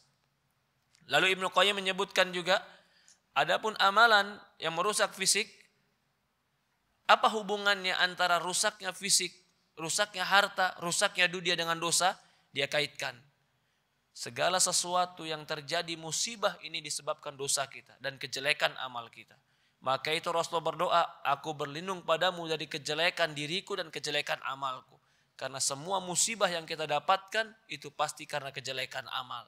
Lalu Ibnu Qayyim menyebutkan juga, adapun amalan yang merusak fisik, apa hubungannya antara rusaknya fisik, rusaknya harta, rusaknya dunia dengan dosa? Dia kaitkan. Segala sesuatu yang terjadi musibah ini disebabkan dosa kita dan kejelekan amal kita. Maka itu Rasulullah berdoa, aku berlindung padamu dari kejelekan diriku dan kejelekan amalku. Karena semua musibah yang kita dapatkan itu pasti karena kejelekan amal.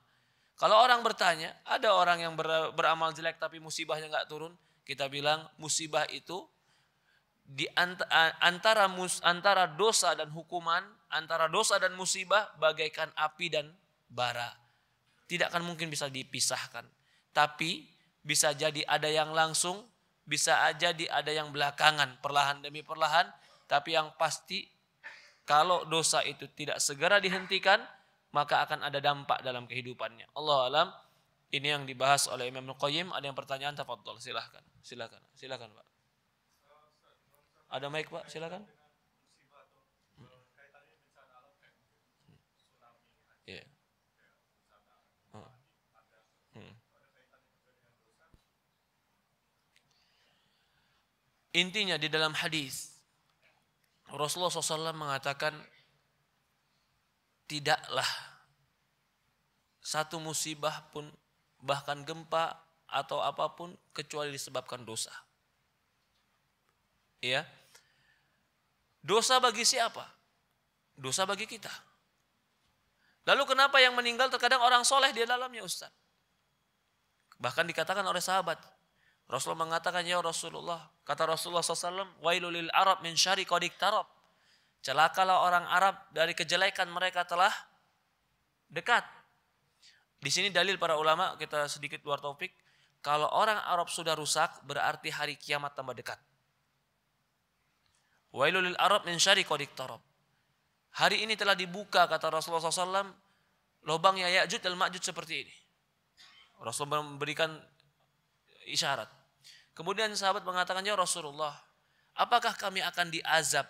Kalau orang bertanya, ada orang yang ber, beramal jelek tapi musibahnya nggak turun, kita bilang musibah itu di antara mus, antara dosa dan hukuman, antara dosa dan musibah bagaikan api dan bara. Tidak akan mungkin bisa dipisahkan. Tapi bisa jadi ada yang langsung, bisa aja di ada yang belakangan, perlahan demi perlahan, tapi yang pasti kalau dosa itu tidak segera dihentikan, maka akan ada dampak dalam kehidupannya. Allah alam, ini yang dibahas oleh Imam Al-Qayyim. Ada yang pertanyaan, tafadhol, silahkan. Silahkan, silahkan Pak. Ada mic Pak, silahkan. Iya. Hmm. Hmm. Intinya di dalam hadis Rasulullah SAW mengatakan tidaklah satu musibah pun bahkan gempa atau apapun kecuali disebabkan dosa. Ya. Dosa bagi siapa? Dosa bagi kita. Lalu kenapa yang meninggal terkadang orang soleh di dalamnya Ustaz? Bahkan dikatakan oleh sahabat, Rasulullah mengatakan, Ya Rasulullah, kata Rasulullah SAW, Wailulil Arab min syari kodik tarab. Celakalah orang Arab dari kejelekan mereka telah dekat. Di sini dalil para ulama, kita sedikit luar topik. Kalau orang Arab sudah rusak, berarti hari kiamat tambah dekat. Wailulil Arab min syari kodik tarab. Hari ini telah dibuka, kata Rasulullah SAW, lubang Ya'juj dan makjud seperti ini. Rasul memberikan isyarat. Kemudian sahabat mengatakannya Rasulullah, apakah kami akan diazab,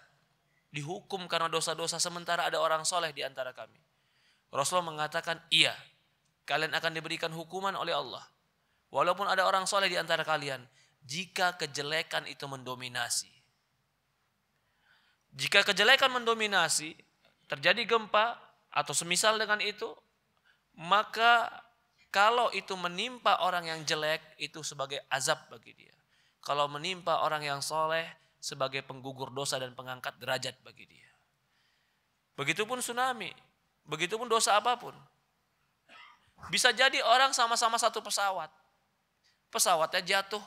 dihukum karena dosa-dosa sementara ada orang soleh di antara kami?" Rasulullah mengatakan, "Iya, kalian akan diberikan hukuman oleh Allah. Walaupun ada orang soleh di antara kalian, jika kejelekan itu mendominasi. Jika kejelekan mendominasi, terjadi gempa atau semisal dengan itu, maka kalau itu menimpa orang yang jelek, itu sebagai azab bagi dia. Kalau menimpa orang yang soleh, sebagai penggugur dosa dan pengangkat derajat bagi dia. Begitupun tsunami, begitupun dosa apapun. Bisa jadi orang sama-sama satu pesawat. Pesawatnya jatuh,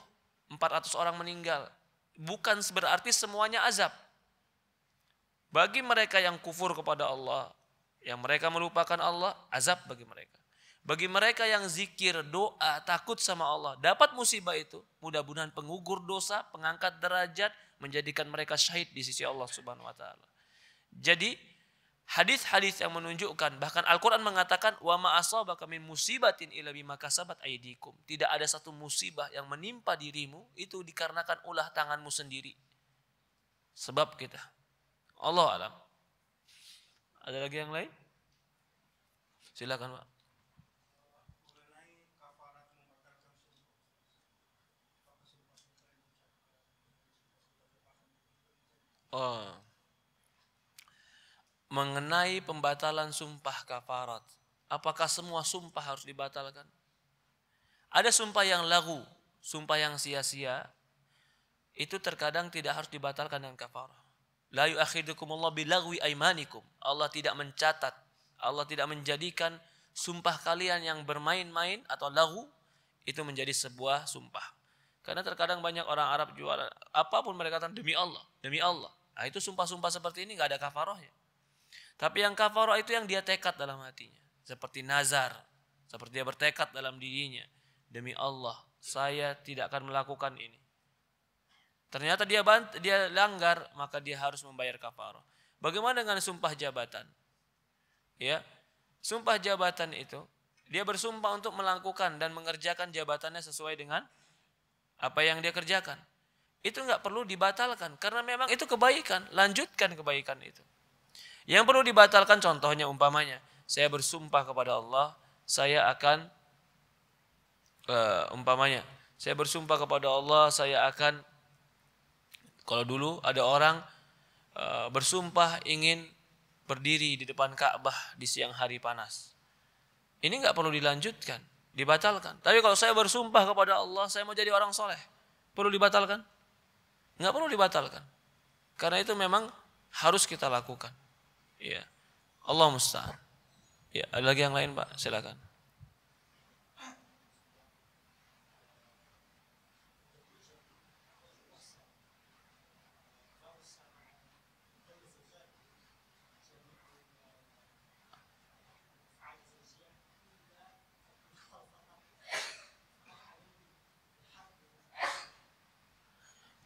400 orang meninggal. Bukan berarti semuanya azab. Bagi mereka yang kufur kepada Allah, yang mereka melupakan Allah, azab bagi mereka. Bagi mereka yang zikir, doa, takut sama Allah, dapat musibah itu, mudah-mudahan pengugur dosa, pengangkat derajat, menjadikan mereka syahid di sisi Allah Subhanahu wa taala. Jadi hadis-hadis yang menunjukkan bahkan Al-Qur'an mengatakan wa ma asabaka min musibatin illa bima kasabat aydikum. Tidak ada satu musibah yang menimpa dirimu itu dikarenakan ulah tanganmu sendiri. Sebab kita. Allah alam. Ada lagi yang lain? Silakan, Pak. Oh, mengenai pembatalan sumpah kafarat. Apakah semua sumpah harus dibatalkan? Ada sumpah yang lagu, sumpah yang sia-sia, itu terkadang tidak harus dibatalkan dengan kafarat. La yu'akhidukumullah bilagwi aimanikum. Allah tidak mencatat, Allah tidak menjadikan sumpah kalian yang bermain-main atau lagu itu menjadi sebuah sumpah. Karena terkadang banyak orang Arab jual apapun mereka katakan demi Allah, demi Allah. Nah, itu sumpah-sumpah seperti ini nggak ada ya. Tapi yang kafaroh itu yang dia tekad dalam hatinya. Seperti nazar. Seperti dia bertekad dalam dirinya. Demi Allah, saya tidak akan melakukan ini. Ternyata dia bant dia langgar, maka dia harus membayar kafaroh. Bagaimana dengan sumpah jabatan? Ya, sumpah jabatan itu dia bersumpah untuk melakukan dan mengerjakan jabatannya sesuai dengan apa yang dia kerjakan itu nggak perlu dibatalkan karena memang itu kebaikan lanjutkan kebaikan itu yang perlu dibatalkan contohnya umpamanya saya bersumpah kepada Allah saya akan uh, umpamanya saya bersumpah kepada Allah saya akan kalau dulu ada orang uh, bersumpah ingin berdiri di depan Ka'bah di siang hari panas ini nggak perlu dilanjutkan dibatalkan tapi kalau saya bersumpah kepada Allah saya mau jadi orang soleh perlu dibatalkan nggak perlu dibatalkan. Karena itu memang harus kita lakukan. Ya. Allah musta'an. Ya, ada lagi yang lain, Pak? Silakan.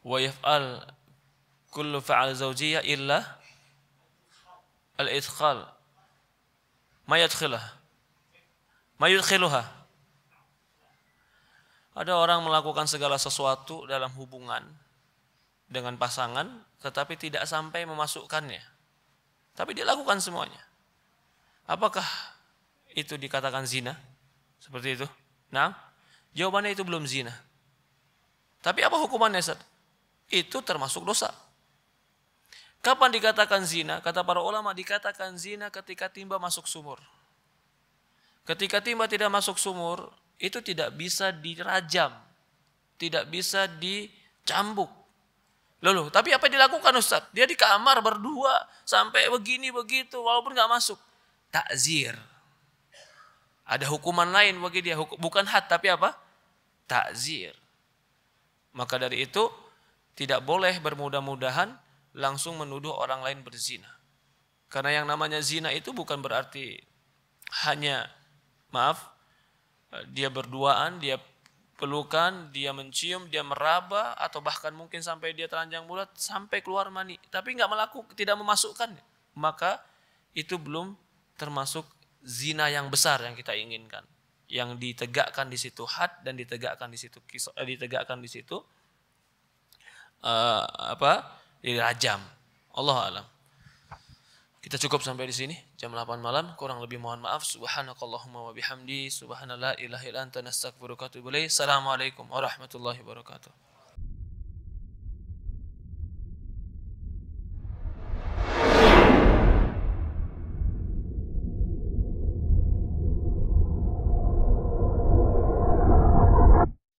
wa yaf'al kullu fa'al zawjiya illa al-idkhal ma yadkhilah ma yadkhiluha ada orang melakukan segala sesuatu dalam hubungan dengan pasangan tetapi tidak sampai memasukkannya tapi dia lakukan semuanya apakah itu dikatakan zina seperti itu nah jawabannya itu belum zina tapi apa hukumannya Ustaz itu termasuk dosa. Kapan dikatakan zina? Kata para ulama dikatakan zina ketika timba masuk sumur. Ketika timba tidak masuk sumur, itu tidak bisa dirajam, tidak bisa dicambuk. Lalu, tapi apa yang dilakukan Ustaz? Dia di kamar berdua sampai begini begitu walaupun nggak masuk. Takzir. Ada hukuman lain bagi dia, bukan had tapi apa? Takzir. Maka dari itu tidak boleh bermudah-mudahan langsung menuduh orang lain berzina. Karena yang namanya zina itu bukan berarti hanya maaf dia berduaan, dia pelukan, dia mencium, dia meraba atau bahkan mungkin sampai dia telanjang bulat sampai keluar mani, tapi nggak melakukan, tidak memasukkan maka itu belum termasuk zina yang besar yang kita inginkan yang ditegakkan di situ had dan ditegakkan di situ eh, ditegakkan di situ Eh, apa dirajam. Allah alam. Kita cukup sampai di sini jam 8 malam kurang lebih mohon maaf subhanakallahumma wa bihamdi subhanallah ilahi anta nastaghfiruka wa atubu ilaik assalamualaikum warahmatullahi wabarakatuh